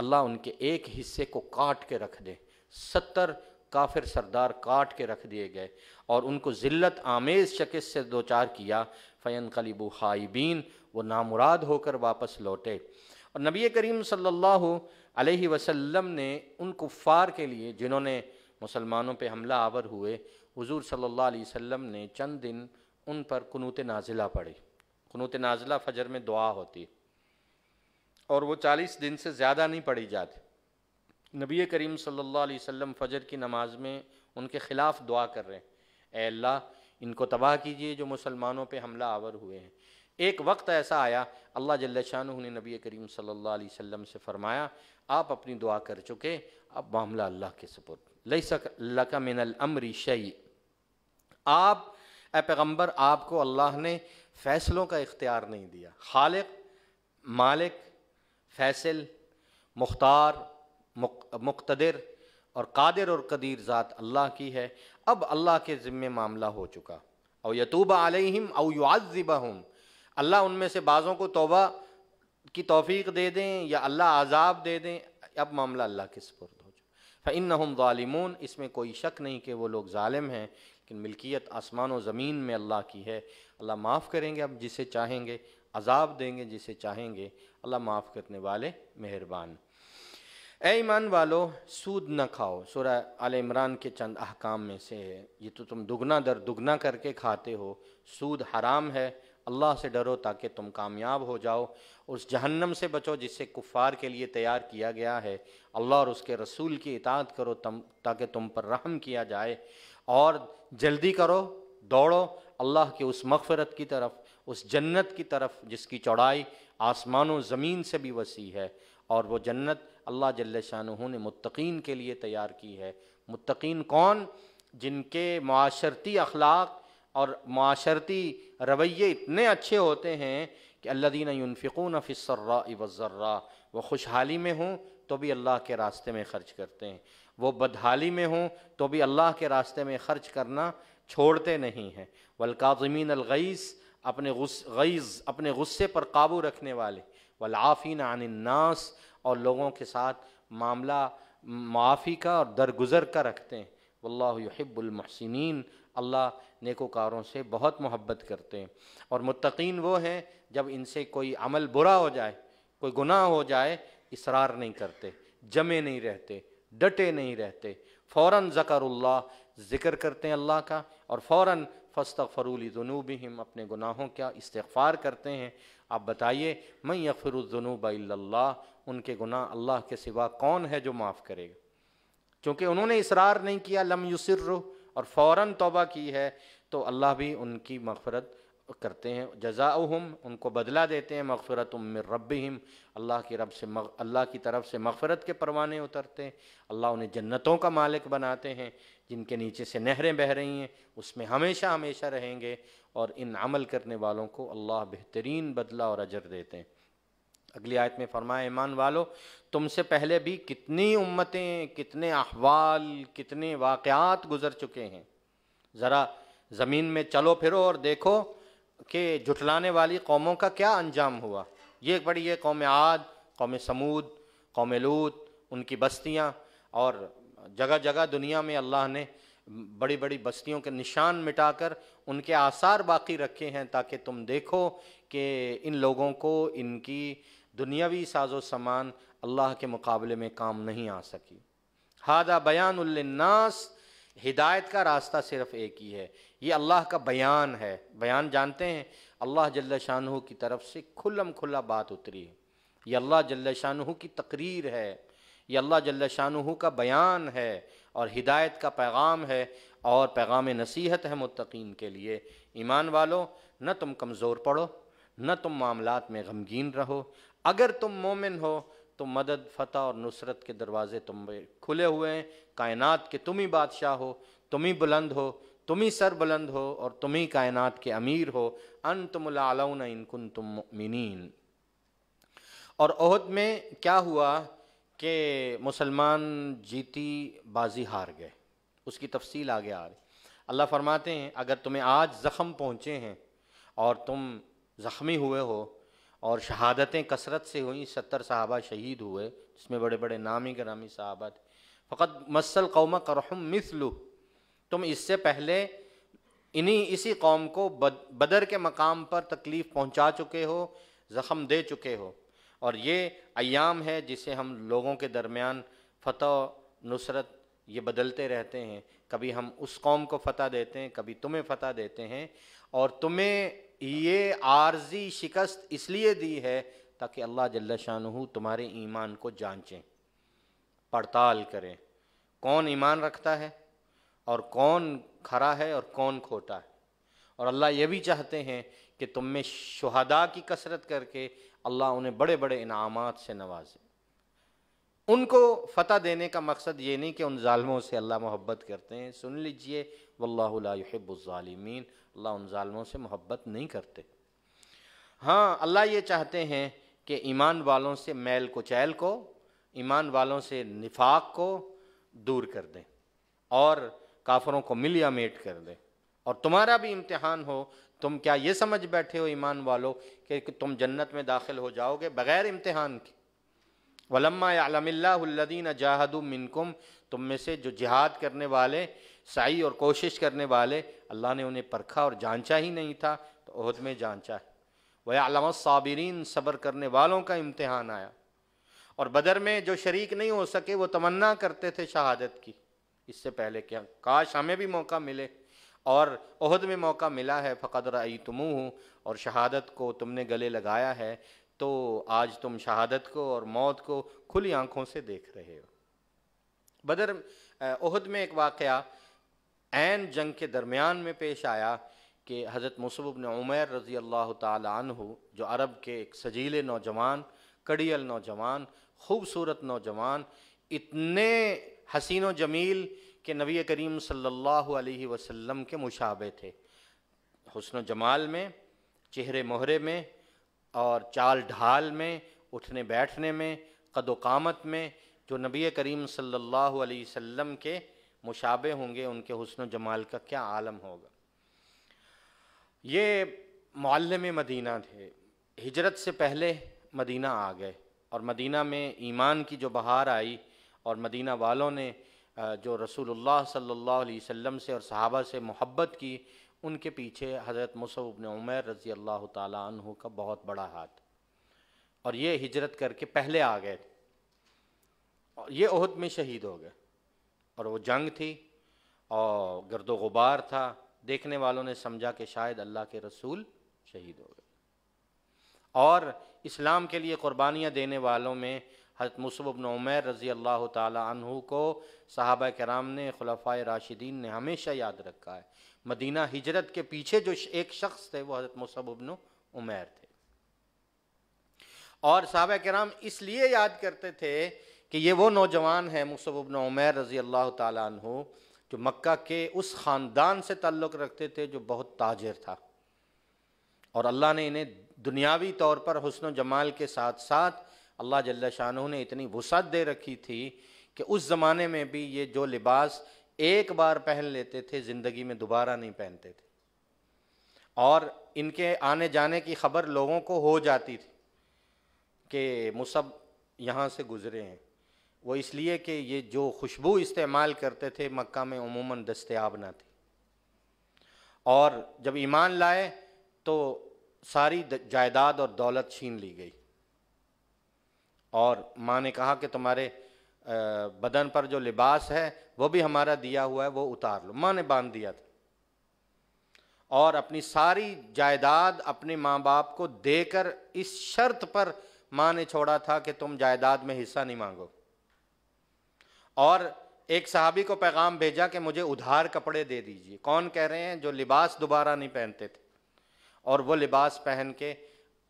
अल्लाह उनके एक हिस्से को काट के रख दे सत्तर काफिर सरदार काट के रख दिए गए और उनको ज़िल्त आमेज़ शकस से दो चार किया फ़ैन कलीबू हाइबीन वो नामुराद होकर वापस लौटे और नबी करीम सल्लल्लाहु अलैहि वसल्लम ने उन कुफ़ार के लिए जिन्होंने मुसलमानों पे हमला आवर हुए हुजूर सल्लल्लाहु अलैहि वसल्लम ने चंद दिन उन पर कनूत नाजिला पढ़ी कनूत नाजिला फजर में दुआ होती और वो चालीस दिन से ज़्यादा नहीं पढ़ी जाती नबी करीम सल्लल्लाहु अलैहि वसल्लम फ़जर की नमाज में उनके ख़िलाफ़ दुआ कर रहे हैं ए अल्लाह इनको तबाह कीजिए जो मुसलमानों पे हमला आवर हुए हैं एक वक्त ऐसा आया अल्लाह जल्ल शाह ने नबी करीम सल्लल्लाहु अलैहि वसल्लम से फ़रमाया आप अपनी दुआ कर चुके अब मामला अल्लाह के सपुर लई सक का मिनल अमरी शई आप ए पैगम्बर आपको अल्लाह ने फ़ैसलों का इख्तियार नहीं दिया खालिक मालिक फैसल मुख्तार मुक, मुख्तर और कादिर और कदीर ज़ात अल्लाह की है अब अल्लाह के ज़िम्मे मामला हो चुका और यतूब आलिम और युआज़िबा हम अल्लाह उनमें से बाज़ों को तोबा की तोफ़ी दे दें या अल्लाह आज़ाब दे दें अब मामला अल्लाह के सपुर्द हो जाए फ़िन हम ालिमून इसमें कोई शक नहीं कि वो लोग ालिम हैं लेकिन मिल्कियत आसमान व ज़मीन में अल्लाह की है अल्लाह माफ़ करेंगे अब जिसे चाहेंगे अजाब देंगे जिसे चाहेंगे अल्लाह माफ़ करने वाले मेहरबान ए ईमान वालो सूद न खाओ सरा आल इमरान के चंद अहकाम में से है ये तो तुम दुगना दर दुगना करके खाते हो सूद हराम है अल्लाह से डरो ताकि तुम कामयाब हो जाओ उस जहन्नम से बचो जिसे कुफ़ार के लिए तैयार किया गया है अल्लाह और उसके रसूल की इताअत करो तम ताकि तुम पर रहम किया जाए और जल्दी करो दौड़ो अल्लाह के उस मगफ़रत की तरफ उस जन्नत की तरफ जिसकी चौड़ाई आसमानों ज़मीन से भी वसी है और वो जन्नत अल्लाह जल्ल शाह ने मुतकीन के लिए तैयार की है मुतकीन कौन जिनके माशरती अखलाक और माशरती रवैये इतने अच्छे होते हैं कि अल्लादीन यूनफ़िकून फ़िसर्रा वज़र्रा वह खुशहाली में हों तो भी अल्लाह के रास्ते में ख़र्च करते हैं वो बदहाली में हों तो भी अल्लाह के रास्ते में ख़र्च करना छोड़ते नहीं हैं वलकाजमीन अलगैस अपने गईज़ अपने गुस्से पर काबू रखने वाले वलाफ़ीन आनन्नास और लोगों के साथ मामला माफ़ी का और दरगुजर का रखते हैं वल्लाहब्बुलमहसिन अल्लाह नेकोकारों से बहुत मोहब्बत करते हैं और मतकीन वो हैं जब इनसे कोई अमल बुरा हो जाए कोई गुनाह हो जाए इसरार नहीं करते जमे नहीं रहते डटे नहीं रहते फ़ौर ज़कर ज़िक्र करते हैं अल्लाह का और फ़ौर फस्त फ़रूल जुनूब हम अपने गुनाहों का इस्तफ़ार करते हैं आप बताइए मैं यफ़रुलजनूब अल्लाह उनके गुनाह अल्लाह के सिवा कौन है जो माफ़ करेगा क्योंकि उन्होंने इसरार नहीं किया लम युसर और फ़ौर तोबा की है तो अल्लाह भी उनकी मफ़रत करते हैं जजाउम उनको बदला देते हैं मगफ़रत उम्र रबहम अल्लाह की रब से अल्लाह की तरफ से मगफ़रत के परवाने उतरते हैं अल्लाह उन्हें जन्नतों का मालिक बनाते हैं जिनके नीचे से नहरें बह रही हैं उसमें हमेशा हमेशा रहेंगे और इन अमल करने वालों को अल्लाह बेहतरीन बदला और अजर देते हैं अगली आयत में फरमाए ईमान वालों तुमसे पहले भी कितनी उम्मतें कितने अहवाल कितने वाक़ात गुजर चुके हैं ज़रा ज़मीन में चलो फिरो और देखो के जुटलाने वाली कौमों का क्या अंजाम हुआ ये बड़ी ये कौम आद कौम समूद कौम लूत उनकी बस्तियाँ और जगह जगह दुनिया में अल्लाह ने बड़ी बड़ी बस्तियों के निशान मिटाकर उनके आसार बाकी रखे हैं ताकि तुम देखो कि इन लोगों को इनकी दुनियावी साजो सामान अल्लाह के मुकाबले में काम नहीं आ सकी हादा बयानस हिदायत का रास्ता सिर्फ एक ही है ये अल्लाह का बयान है बयान जानते हैं अल्लाह जल्ल शाह की तरफ से खुलम खुला बात उतरी है ये अल्लाह जल्ल शाह की तकरीर है ये अल्लाह जल्ल शाह का बयान है और हिदायत का पैगाम है और पैगाम नसीहत है मतकीन के लिए ईमान वालों न तुम कमज़ोर पढ़ो न तुम मामलात में गमगीन रहो अगर तुम मोमिन हो तो मदद फतह और नुसरत के दरवाज़े तुम खुले हुए हैं कायनात के तुम ही बादशाह हो तुम ही बुलंद हो તુમી સર બલંદ હો ઓર તુમી કાયનાત કે અમીર હો અંતુલ અલૌના ઇન કુન્તુ મુમનીન ઓર ઓહદ મેં ક્યા હુઆ કે મુસલમાન જીતી બાજી હાર ગય ઉસકી તફસીલ આગે આયે અલ્લાહ ફરમાતે હૈ અગર તુમે આજ ઝખમ પહોંચે હે ઓર તુમ ઝખમી હુએ હો ઓર શહાદત એ કસ્રત સે હુઈ 70 સાહાબા શહીદ હુએ જિસમે બડે બડે નામ એ ગરામી સાહાબા ફકત મસલ કૌમા કરહમ મિથલ तुम इससे पहले इन्हीं इसी कौम को बद, बदर के मकाम पर तकलीफ़ पहुंचा चुके हो ज़ख़म दे चुके हो और ये अयाम है जिसे हम लोगों के दरमियान फ़तह नुसरत ये बदलते रहते हैं कभी हम उस कौम को फ़तह देते हैं कभी तुम्हें फ़तह देते हैं और तुम्हें ये आर्जी शिकस्त इसलिए दी है ताकि अल्लाह जल्ला शाह तुम्हारे ईमान को जांचें पड़ताल करें कौन ईमान रखता है और कौन खरा है और कौन खोटा है और अल्लाह ये भी चाहते हैं कि तुम में शहदा की कसरत करके अल्लाह उन्हें बड़े बड़े इनाम से नवाजे उनको फ़तह देने का मकसद ये नहीं कि उन ालमों से अल्लाह मोहब्बत करते हैं सुन लीजिए वल्लाबालमीन अल्लाह उन ालमों से मोहब्बत नहीं करते हाँ अल्लाह ये चाहते हैं कि ईमान वालों से मैल कुचैल को ईमान वालों से निफाक को दूर कर दें और काफरों को मिल या मेट कर दे और तुम्हारा भी इम्तिहान हो तुम क्या ये समझ बैठे हो ईमान वालों कि तुम जन्नत में दाखिल हो जाओगे बगैर इम्तिहान के वलम्मा आलमिल्लादीन जाहदु मिनकुम तुम में से जो जिहाद करने वाले सही और कोशिश करने वाले अल्लाह ने उन्हें परखा और जांचा ही नहीं था तो अहद में जांचा है वह आलम साबिरीन सब्र करने वालों का इम्तहान आया और बदर में जो शरीक नहीं हो सके वो तमन्ना करते थे शहादत की इससे पहले क्या काश हमें भी मौका मिले और अहद में मौका मिला है फ़कद रई तुम और शहादत को तुमने गले लगाया है तो आज तुम शहादत को और मौत को खुली आंखों से देख रहे हो बदर अहद में एक वाक़ ऐन जंग के दरमियान में पेश आया कि हज़रत मुसब ने उमैर रज़ी अल्लाह तु जो अरब के एक सजीले नौजवान कड़ियल नौजवान खूबसूरत नौजवान इतने हसीन व जमील के नबी करीम सल्लल्लाहु अलैहि वसल्लम के मुशाबे थे हसन जमाल में चेहरे मोहरे में और चाल ढाल में उठने बैठने में कदोकामत में जो नबी करीम सल्लल्लाहु अलैहि वसल्लम के मुशाबे होंगे उनके हसन जमाल का क्या आलम होगा ये मालम मदीना थे हिजरत से पहले मदीना आ गए और मदीना में ईमान की जो बहार आई और मदीना वालों ने जो रसूलुल्लाह सल्लल्लाहु अलैहि वसल्लम से और सहाबा से मोहब्बत की उनके पीछे हज़रत मुसब ने उमर रज़ी अल्लाह तु का बहुत बड़ा हाथ और ये हिजरत करके पहले आ गए और ये उहद में शहीद हो गए और वो जंग थी और गर्द गुबार था देखने वालों ने समझा कि शायद अल्लाह के रसूल शहीद हो गए और इस्लाम के लिए क़ुरबानियाँ देने वालों में हज़रत मुसबन उमैर रज़ी अल्लाह तु को साहबा कराम ने खलफ़ा राशिदीन ने हमेशा याद रखा है मदीना हिजरत के पीछे जो एक शख्स थे वो हज़रत मुसबन उमैर थे और साहब कराम इसलिए याद करते थे कि ये वो नौजवान है मुसबन उमैर रज़ी अल्लाह तु जो मक्का के उस ख़ानदान से ताल्लुक़ रखते थे जो बहुत ताजर था और अल्लाह ने इन्हें दुनियावी तौर पर हसन व जमाल के साथ साथ अल्लाह जल्ला शाह ने इतनी वसत दे रखी थी कि उस ज़माने में भी ये जो लिबास एक बार पहन लेते थे ज़िंदगी में दोबारा नहीं पहनते थे और इनके आने जाने की खबर लोगों को हो जाती थी कि मुसब यहाँ से गुज़रे हैं वो इसलिए कि ये जो खुशबू इस्तेमाल करते थे मक्का में उमूमन दस्तियाब ना थी और जब ईमान लाए तो सारी जायदाद और दौलत छीन ली गई और माँ ने कहा कि तुम्हारे बदन पर जो लिबास है वो भी हमारा दिया हुआ है वो उतार लो माँ ने बांध दिया था और अपनी सारी जायदाद अपने माँ बाप को देकर इस शर्त पर माँ ने छोड़ा था कि तुम जायदाद में हिस्सा नहीं मांगो और एक साहबी को पैगाम भेजा कि मुझे उधार कपड़े दे दीजिए कौन कह रहे हैं जो लिबास दोबारा नहीं पहनते थे और वो लिबास पहन के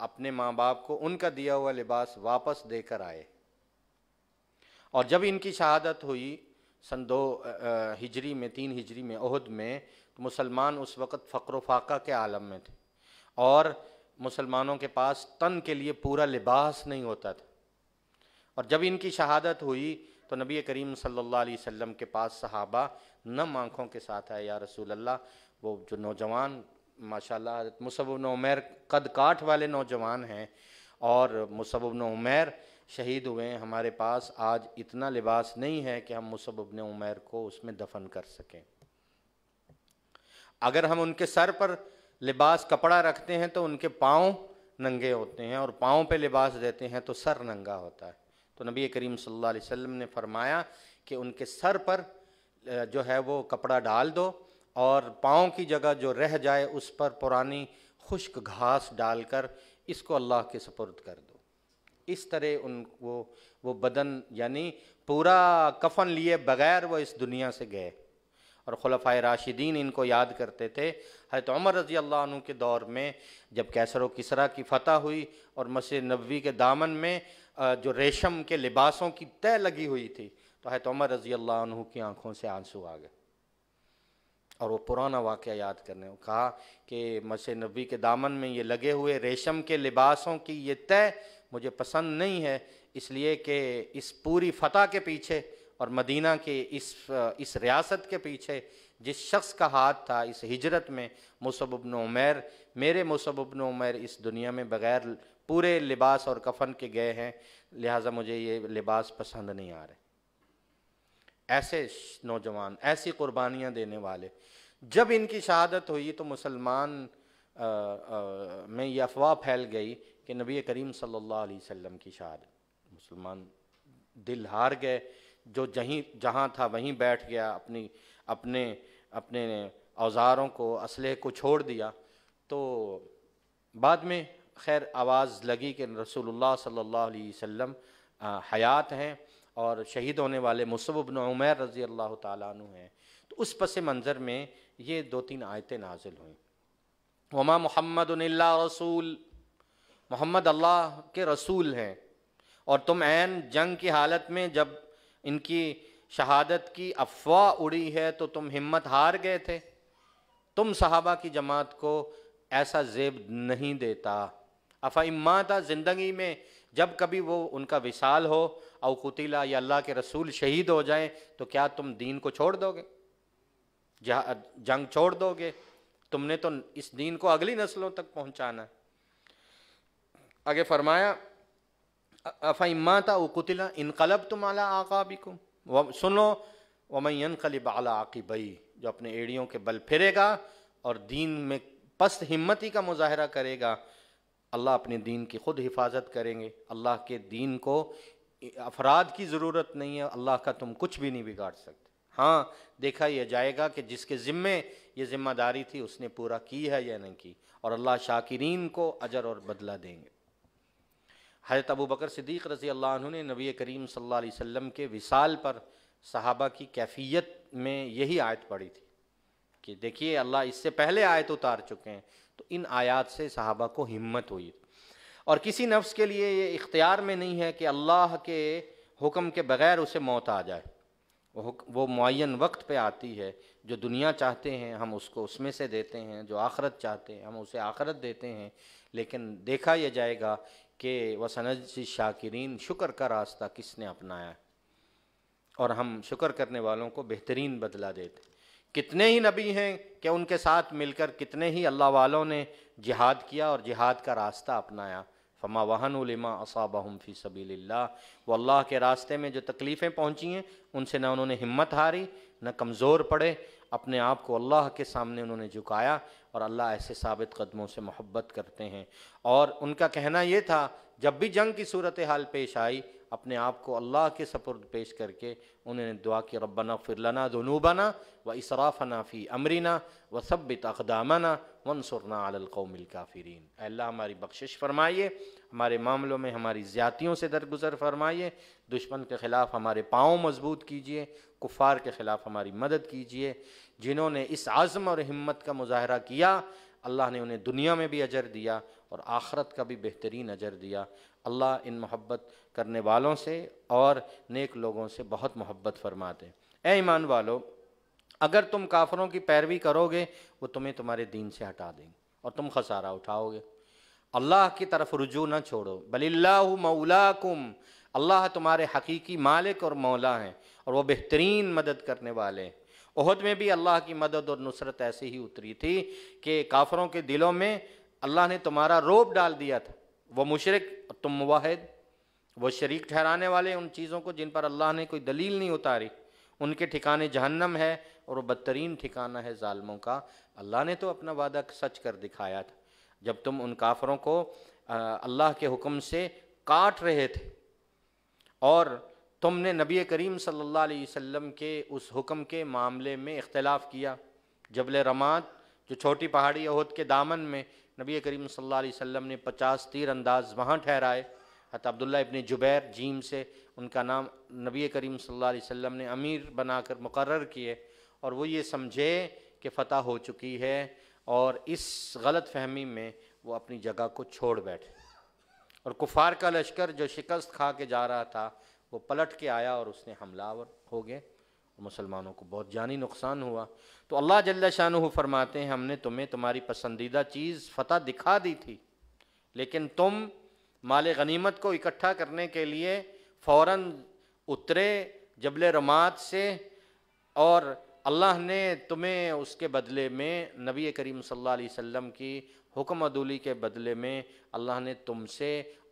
अपने माँ बाप को उनका दिया हुआ लिबास वापस देकर आए और जब इनकी शहादत हुई सन दो हिजरी में तीन हिजरी में अहद में तो मुसलमान उस वक़्त फ़क्र फाका के आलम में थे और मुसलमानों के पास तन के लिए पूरा लिबास नहीं होता था और जब इनकी शहादत हुई तो नबी करीम सल्लल्लाहु अलैहि वसल्लम के पास सहाबा नम आँखों के साथ आए या रसूल अल्लाह वो जो नौजवान माशाल्लाह हजरत उमैर कद काठ वाले नौजवान हैं और मुसबन उमैर शहीद हुए हैं हमारे पास आज इतना लिबास नहीं है कि हम मुसबन उमैर को उसमें दफन कर सकें अगर हम उनके सर पर लिबास कपड़ा रखते हैं तो उनके पाँव नंगे होते हैं और पाँव पे लिबास देते हैं तो सर नंगा होता है तो नबी करीम सल्लल्लाहु अलैहि वसल्लम ने फरमाया कि उनके सर पर जो है वो कपड़ा डाल दो और पाँव की जगह जो रह जाए उस पर पुरानी खुश्क घास डालकर इसको अल्लाह के सपुर्द कर दो इस तरह उन वो बदन यानी पूरा कफन लिए बगैर वो इस दुनिया से गए और खलफ़ा राशिदीन इनको याद करते थे हजरत उमर रजी अल्लाह के दौर में जब कैसर किसरा की फतह हुई और मस्जिद नबी के दामन में जो रेशम के लिबासों की तय लगी हुई थी तो हजरत उमर रजी अल्लाह की आंखों से आंसू आ गए और वो पुराना वाक़ याद करने कहा कि मसे नबी के दामन में ये लगे हुए रेशम के लिबासों की ये तय मुझे पसंद नहीं है इसलिए कि इस पूरी फतह के पीछे और मदीना के इस इस रियासत के पीछे जिस शख्स का हाथ था इस हिजरत में मुसबन उमैर मेरे मुसबन उमैर इस दुनिया में बग़ैर पूरे लिबास और कफन के गए हैं लिहाजा मुझे ये लिबास पसंद नहीं आ रहे ऐसे नौजवान ऐसी कुर्बानियाँ देने वाले जब इनकी शहादत हुई तो मुसलमान में ये अफवाह फैल गई कि नबी करीम सल्लल्लाहु अलैहि वसल्लम की शहादत मुसलमान दिल हार गए जो जहीं जहाँ था वहीं बैठ गया अपनी अपने अपने औजारों को असलह को छोड़ दिया तो बाद में खैर आवाज़ लगी कि रसूलुल्लाह सल्लल्लाहु अलैहि वसल्लम हयात हैं और शहीद होने वाले मुसब उमैर रज़ी अल्लाह तु हैं तो उस पस मंज़र में ये दो तीन आयतें नाजिल हुई वमा मोहम्मद रसूल मोहम्मद अल्लाह के रसूल हैं और तुम ऐन जंग की हालत में जब इनकी शहादत की अफवाह उड़ी है तो तुम हिम्मत हार गए थे तुम सहाबा की जमात को ऐसा जेब नहीं देता अफाइम्मा था ज़िंदगी में जब कभी वो उनका विशाल हो अवकुतिला या अल्लाह के रसूल शहीद हो जाएं तो क्या तुम दीन को छोड़ दोगे जंग छोड़ दोगे तुमने तो इस दीन को अगली नस्लों तक पहुंचाना आगे फरमाया अफ़ाइम्मा था उकुतिला इनकलब तुम आला को सुनो वमयन कलिब आला आकीबई जो अपने एड़ियों के बल फिरेगा और दीन में पस्त हिम्मती का मुजाहरा करेगा अल्लाह अपने दीन की खुद हिफाजत करेंगे अल्लाह के दीन को अफराद की ज़रूरत नहीं है अल्लाह का तुम कुछ भी नहीं बिगाड़ सकते हाँ देखा यह जाएगा कि जिसके ज़िम्मे ये जिम्मेदारी थी उसने पूरा की है या नहीं की और अल्लाह शाकिरीन को अजर और बदला देंगे हज़रत अबू बकर सिद्दीक़ रज़ी अल्लाह ने नबी करीम सल्लल्लाहु अलैहि वसल्लम के विसाल पर सहाबा की कैफियत में यही आयत पड़ी थी कि देखिए अल्लाह इससे पहले आयत उतार चुके हैं तो इन आयात से सहाबा को हिम्मत हुई और किसी नफ्स के लिए ये इख्तियार में नहीं है कि अल्लाह के हुक्म के बग़ैर उसे मौत आ जाए वो मुन वक्त पे आती है जो दुनिया चाहते हैं हम उसको उसमें से देते हैं जो आखरत चाहते हैं हम उसे आखरत देते हैं लेकिन देखा यह जाएगा कि वसनज शाकिरीन शुक्र का रास्ता किसने अपनाया और हम शुक्र करने वालों को बेहतरीन बदला देते कितने ही नबी हैं कि उनके साथ मिलकर कितने ही अल्लाह वालों ने जिहाद किया और जिहाद का रास्ता अपनाया फमा वाहन उलमा असाबहम फ़ी सबील्ला व अल्लाह के रास्ते में जो तकलीफ़ें पहुँची हैं उनसे ना उन्होंने हिम्मत हारी न कमज़ोर पड़े अपने आप को अल्लाह के सामने उन्होंने झुकाया और अल्लाह ऐसे साबित कदमों से मोहब्बत करते हैं और उनका कहना ये था जब भी जंग की सूरत हाल पेश आई अपने आप को अल्लाह के सपुर्द पेश करके उन्होंने दुआ की रबना फिरलना जनूबाना व इसराफना फ़ी अमरीना व सब तकदामना वनसरना अलकौमिल काफिरीन अल्लाह हमारी बख्शिश फरमाइए हमारे मामलों में हमारी ज़्यादतियों से दरगुजर फरमाइए दुश्मन के ख़िलाफ़ हमारे पाँव मजबूत कीजिए कुफ़ार के ख़िलाफ़ हमारी मदद कीजिए जिन्होंने इस आज़म और हिम्मत का मुजाहरा किया अल्लाह ने उन्हें दुनिया में भी अजर दिया और आखरत का भी बेहतरीन अजर दिया अल्लाह इन मोहब्बत करने वालों से और नेक लोगों से बहुत मोहब्बत फरमाते ए ईमान वालो अगर तुम काफरों की पैरवी करोगे वो तुम्हें तुम्हारे दीन से हटा देंगे और तुम खसारा उठाओगे अल्लाह की तरफ रुजू न छोड़ो मौला कुम अल्लाह तुम्हारे हकीकी मालिक और मौला हैं और वह बेहतरीन मदद करने वाले हैं ओहद में भी अल्लाह की मदद और नुसरत ऐसी ही उतरी थी कि काफरों के दिलों में अल्लाह ने तुम्हारा रोब डाल दिया था वह मुशरक तुम मुवाहिद वो शरीक ठहराने वाले उन चीज़ों को जिन पर अल्लाह ने कोई दलील नहीं उतारी उनके ठिकाने जहन्नम है और वो बदतरीन ठिकाना है ालमों का अल्लाह ने तो अपना वादा सच कर दिखाया था जब तुम उन काफरों को अल्लाह के हुक्म से काट रहे थे और तुमने नबी करीम सल्ला अलैहि के उस हुक्म के मामले में इख्तलाफ किया जबल रमात जो छोटी पहाड़ी अहद के दामन में नबी करीम सल्ला अलैहि ने पचास तीर अंदाज वहाँ ठहराए हत अब्दुल्ला इबन जुबैर जीम से उनका नाम नबी करीम सल्लल्लाहु अलैहि वसल्लम ने अमीर बनाकर मुकर किए और वो ये समझे कि फ़तह हो चुकी है और इस गलत फहमी में वो अपनी जगह को छोड़ बैठे और कुफार का लश्कर जो शिकस्त खा के जा रहा था वो पलट के आया और उसने हमलावर हो गए मुसलमानों को बहुत जानी नुकसान हुआ तो अल्लाह जल्ला शाह फरमाते हैं हमने तुम्हें तुम्हारी पसंदीदा चीज़ फतह दिखा दी थी लेकिन तुम माल गनीमत को इकट्ठा करने के लिए फ़ौर उतरे जबल रमात से और अल्लाह ने तुम्हें उसके बदले में नबी करीम सल्लल्लाहु अलैहि की हुक्म अदूली के बदले में अल्लाह ने तुमसे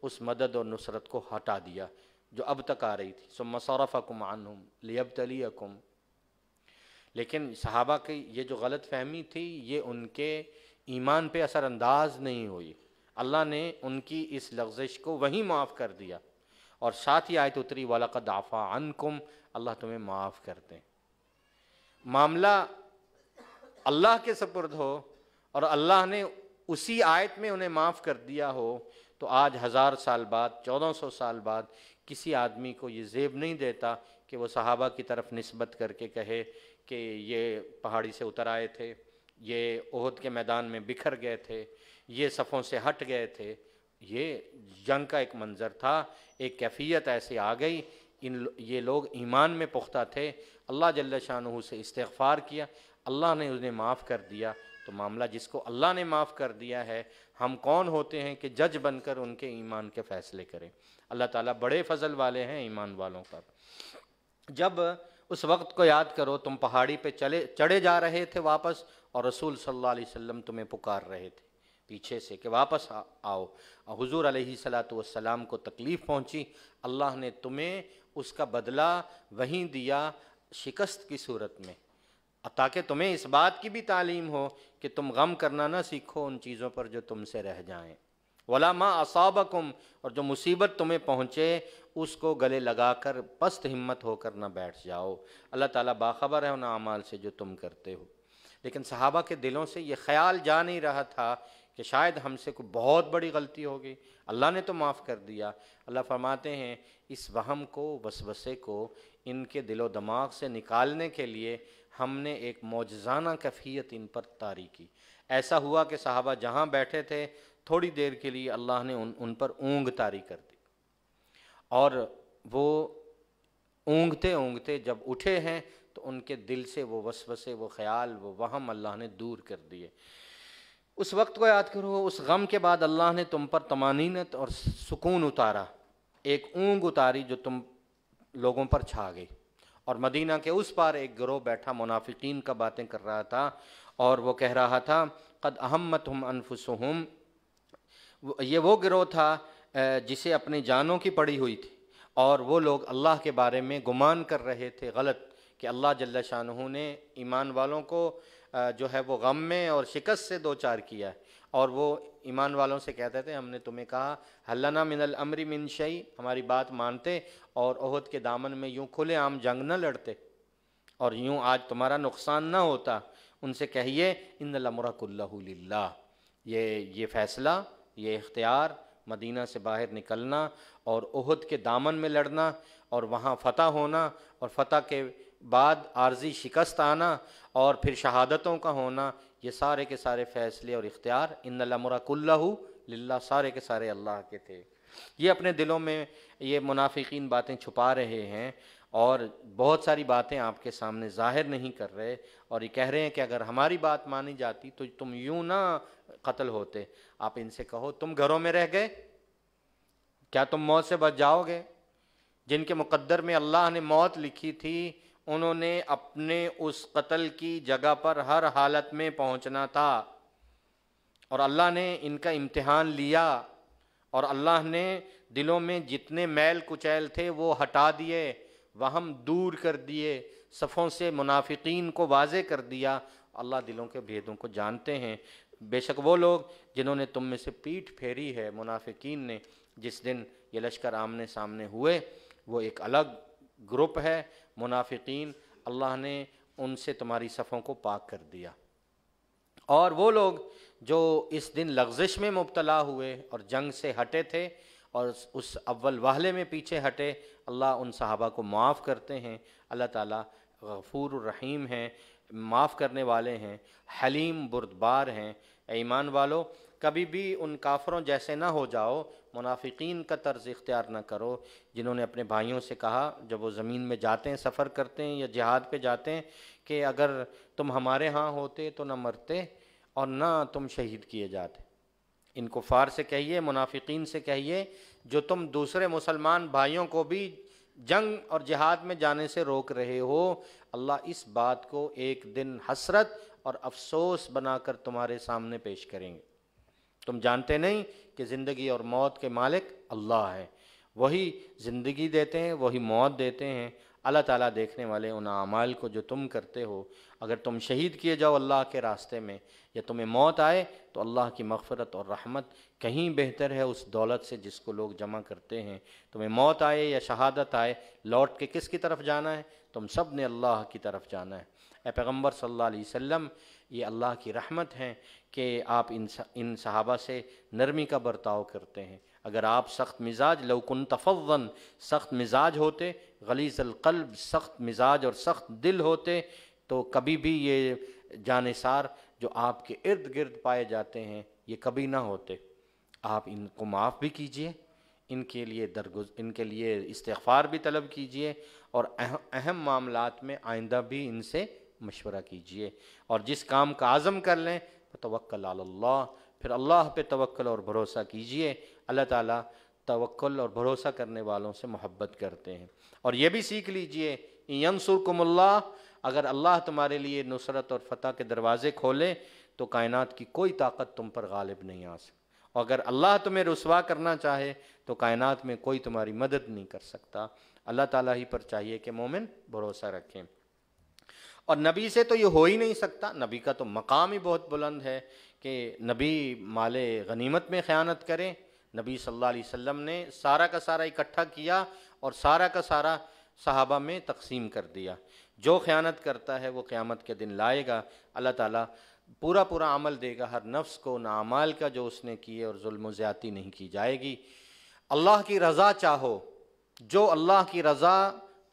उस मदद और नुसरत को हटा दिया जो अब तक आ रही थी सो मसौरफ़ुम आनुम लियब तलीकुम लेकिन सहाबा की ये जो गलत फहमी थी ये उनके ईमान पे असरअंदाज नहीं हुई अल्लाह ने उनकी इस लफ्जिश को वहीं माफ़ कर दिया और साथ ही आयत उतरी वालकद आफ़ा अनकुम अल्लाह तुम्हें माफ़ करते हैं मामला अल्लाह के सपुर्द हो और अल्लाह ने उसी आयत में उन्हें माफ़ कर दिया हो तो आज हज़ार साल बाद चौदह सौ साल बाद किसी आदमी को ये जेब नहीं देता कि वो सहाबा की तरफ नस्बत करके कहे कि ये पहाड़ी से उतर आए थे ये ओहद के मैदान में बिखर गए थे ये सफ़ों से हट गए थे ये जंग का एक मंज़र था एक कैफियत ऐसे आ गई इन ये लोग ईमान में पुख्ता थे अल्लाह जल्ल शाह से इस्तफ़ार किया अल्लाह ने उन्हें माफ़ कर दिया तो मामला जिसको अल्लाह ने माफ़ कर दिया है हम कौन होते हैं कि जज बनकर उनके ईमान के फ़ैसले करें अल्लाह ताला बड़े फजल वाले हैं ईमान वालों पर जब उस वक्त को याद करो तुम पहाड़ी पे चले चढ़े जा रहे थे वापस और रसूल सल्लल्लाहु अलैहि वसल्लम तुम्हें पुकार रहे थे पीछे से कि वापस आ, आओ हुजूर सलाम को तकलीफ़ पहुंची अल्लाह ने तुम्हें उसका बदला वहीं दिया शिकस्त की सूरत में ताकि तुम्हें इस बात की भी तालीम हो कि तुम गम करना ना सीखो उन चीज़ों पर जो तुमसे रह जाएं वला माँ असाबकुम और जो मुसीबत तुम्हें पहुँचे उसको गले लगाकर पस्त हिम्मत होकर ना बैठ जाओ अल्लाह ताला बाखबर है उन अमाल से जो तुम करते हो लेकिन सहाबा के दिलों से ये ख्याल जा नहीं रहा था कि शायद हमसे कोई बहुत बड़ी गलती हो गई अल्लाह ने तो माफ़ कर दिया अल्लाह फरमाते हैं इस वहम को वसवसे को इनके दिलो दिमाग से निकालने के लिए हमने एक मौजाना कैफियत इन पर तारी की ऐसा हुआ कि साहबा जहाँ बैठे थे थोड़ी देर के लिए अल्लाह ने उन उन पर ऊँग तारी कर दी और वो ऊँगते ऊँगते जब उठे हैं तो उनके दिल से वो वसवसे वो ख्याल वो वहम अल्लाह ने दूर कर दिए उस वक्त को याद करो उस गम के बाद अल्लाह ने तुम पर तमानीनत और सुकून उतारा एक ऊँग उतारी जो तुम लोगों पर छा गई और मदीना के उस पार एक गिरोह बैठा मुनाफिकीन का बातें कर रहा था और वो कह रहा था कद अहमत हम अनफुसहम ये वो गिरोह था जिसे अपनी जानों की पड़ी हुई थी और वो लोग अल्लाह के बारे में गुमान कर रहे थे गलत कि अल्लाह जल्ला शाह ने ईमान वालों को जो है वो गम में और शिकस्त से दो चार किया है और वो ईमान वालों से कहते थे हमने तुम्हें कहा हल्लाना मिनल अमरी मिन शई हमारी बात मानते और अहद के दामन में यूँ खुले आम जंग न लड़ते और यूँ आज तुम्हारा नुकसान ना होता उनसे कहिए इन लमरकुल्ला ये ये फैसला ये इख्तियार मदीना से बाहर निकलना और उहद के दामन में लड़ना और वहाँ फ़तह होना और फ़तह के बाद आर्जी शिकस्त आना और फिर शहादतों का होना ये सारे के सारे फैसले और इख्तियार इन मुराकुल्लू लिल्ला सारे के सारे अल्लाह के थे ये अपने दिलों में ये मुनाफिकीन बातें छुपा रहे हैं और बहुत सारी बातें आपके सामने जाहिर नहीं कर रहे और ये कह रहे हैं कि अगर हमारी बात मानी जाती तो तुम यूं ना कत्ल होते आप इनसे कहो तुम घरों में रह गए क्या तुम मौत से बच जाओगे जिनके मुकद्दर में अल्लाह ने मौत लिखी थी उन्होंने अपने उस कत्ल की जगह पर हर हालत में पहुंचना था और अल्लाह ने इनका इम्तिहान लिया और अल्लाह ने दिलों में जितने मैल कुचैल थे वो हटा दिए वहम दूर कर दिए सफ़ों से मुनाफिकीन को वाजे कर दिया अल्लाह दिलों के भेदों को जानते हैं बेशक वो लोग जिन्होंने तुम में से पीठ फेरी है मुनाफिकीन ने जिस दिन ये लश्कर आमने सामने हुए वो एक अलग ग्रुप है मुनाफिकीन अल्लाह ने उनसे तुम्हारी सफ़ों को पाक कर दिया और वो लोग जो इस दिन लग्जिश में मुबतला हुए और जंग से हटे थे और उस अव्वल वाहले में पीछे हटे अल्लाह उन साहबा को माफ़ करते हैं अल्लाह ताला गफूर रहीम हैं माफ़ करने वाले हैं हलीम बुरदबार हैं ईमान वालों कभी भी उन काफरों जैसे ना हो जाओ मुनाफिकीन का तर्ज इख्तियार ना करो जिन्होंने अपने भाइयों से कहा जब वो ज़मीन में जाते हैं सफ़र करते हैं या जिहाद पे जाते हैं कि अगर तुम हमारे यहाँ होते तो ना मरते और ना तुम शहीद किए जाते इन कुफार से कहिए मुनाफिकीन से कहिए जो तुम दूसरे मुसलमान भाइयों को भी जंग और जिहाद में जाने से रोक रहे हो अल्लाह इस बात को एक दिन हसरत और अफसोस बनाकर तुम्हारे सामने पेश करेंगे तुम जानते नहीं कि ज़िंदगी और मौत के मालिक अल्लाह है वही ज़िंदगी देते हैं वही मौत देते हैं अल्लाह ताला देखने वाले उन अमाल को जो तुम करते हो अगर तुम शहीद किए जाओ अल्लाह के रास्ते में या तुम्हें मौत आए तो अल्लाह की मफ़रत और रहमत कहीं बेहतर है उस दौलत से जिसको लोग जमा करते हैं तुम्हें मौत आए या शहादत आए लौट के किस की तरफ जाना है तुम सब ने अल्लाह की तरफ जाना है ए पैगम्बर सल्ला वसम ये अल्लाह की रहमत है कि आप इन इन सहाबा से नरमी का बर्ताव करते हैं अगर आप सख्त मिजाज लवकुन तफ़वन सख्त मिजाज होते गलीज़लकल्ब सख्त मिजाज और सख्त दिल होते तो कभी भी ये जानसार जो आपके इर्द गिर्द पाए जाते हैं ये कभी ना होते आप इनको माफ़ भी कीजिए इनके लिए दरगुज इनके लिए इस्तफ़ार भी तलब कीजिए और अहम मामलों में आइंदा भी इनसे मशवरा कीजिए और जिस काम का आज़म कर लें तो तवक्ल अल्लाह फिर अल्लाह पे तवक्ल और भरोसा कीजिए अल्लाह ताला तवक्ल और भरोसा करने वालों से मोहब्बत करते हैं और ये भी सीख लीजिए यनसुरकुमल्ला अगर अल्लाह तुम्हारे लिए नुसरत और फतह के दरवाज़े खोले तो कायनात की कोई ताकत तुम पर गालिब नहीं आ सकती और अगर अल्लाह तुम्हें रसवा करना चाहे तो कायनात में कोई तुम्हारी मदद नहीं कर सकता अल्लाह ताला ही पर चाहिए कि मोमिन भरोसा रखें और नबी से तो ये हो ही नहीं सकता नबी का तो मकाम ही बहुत बुलंद है कि नबी माल गनीमत में ख़यानत करें नबी सल्लल्लाहु अलैहि वसल्लम ने सारा का सारा इकट्ठा किया और सारा का सारा सहाबा में तकसीम कर दिया जो ख़यानत करता है वो क़्यामत के दिन लाएगा अल्लाह ताला पूरा पूरा अमल देगा हर नफ्स को नामाल का जो उसने किए और जुल्म ज़्यादती नहीं की जाएगी अल्लाह की रज़ा चाहो जो अल्लाह की रज़ा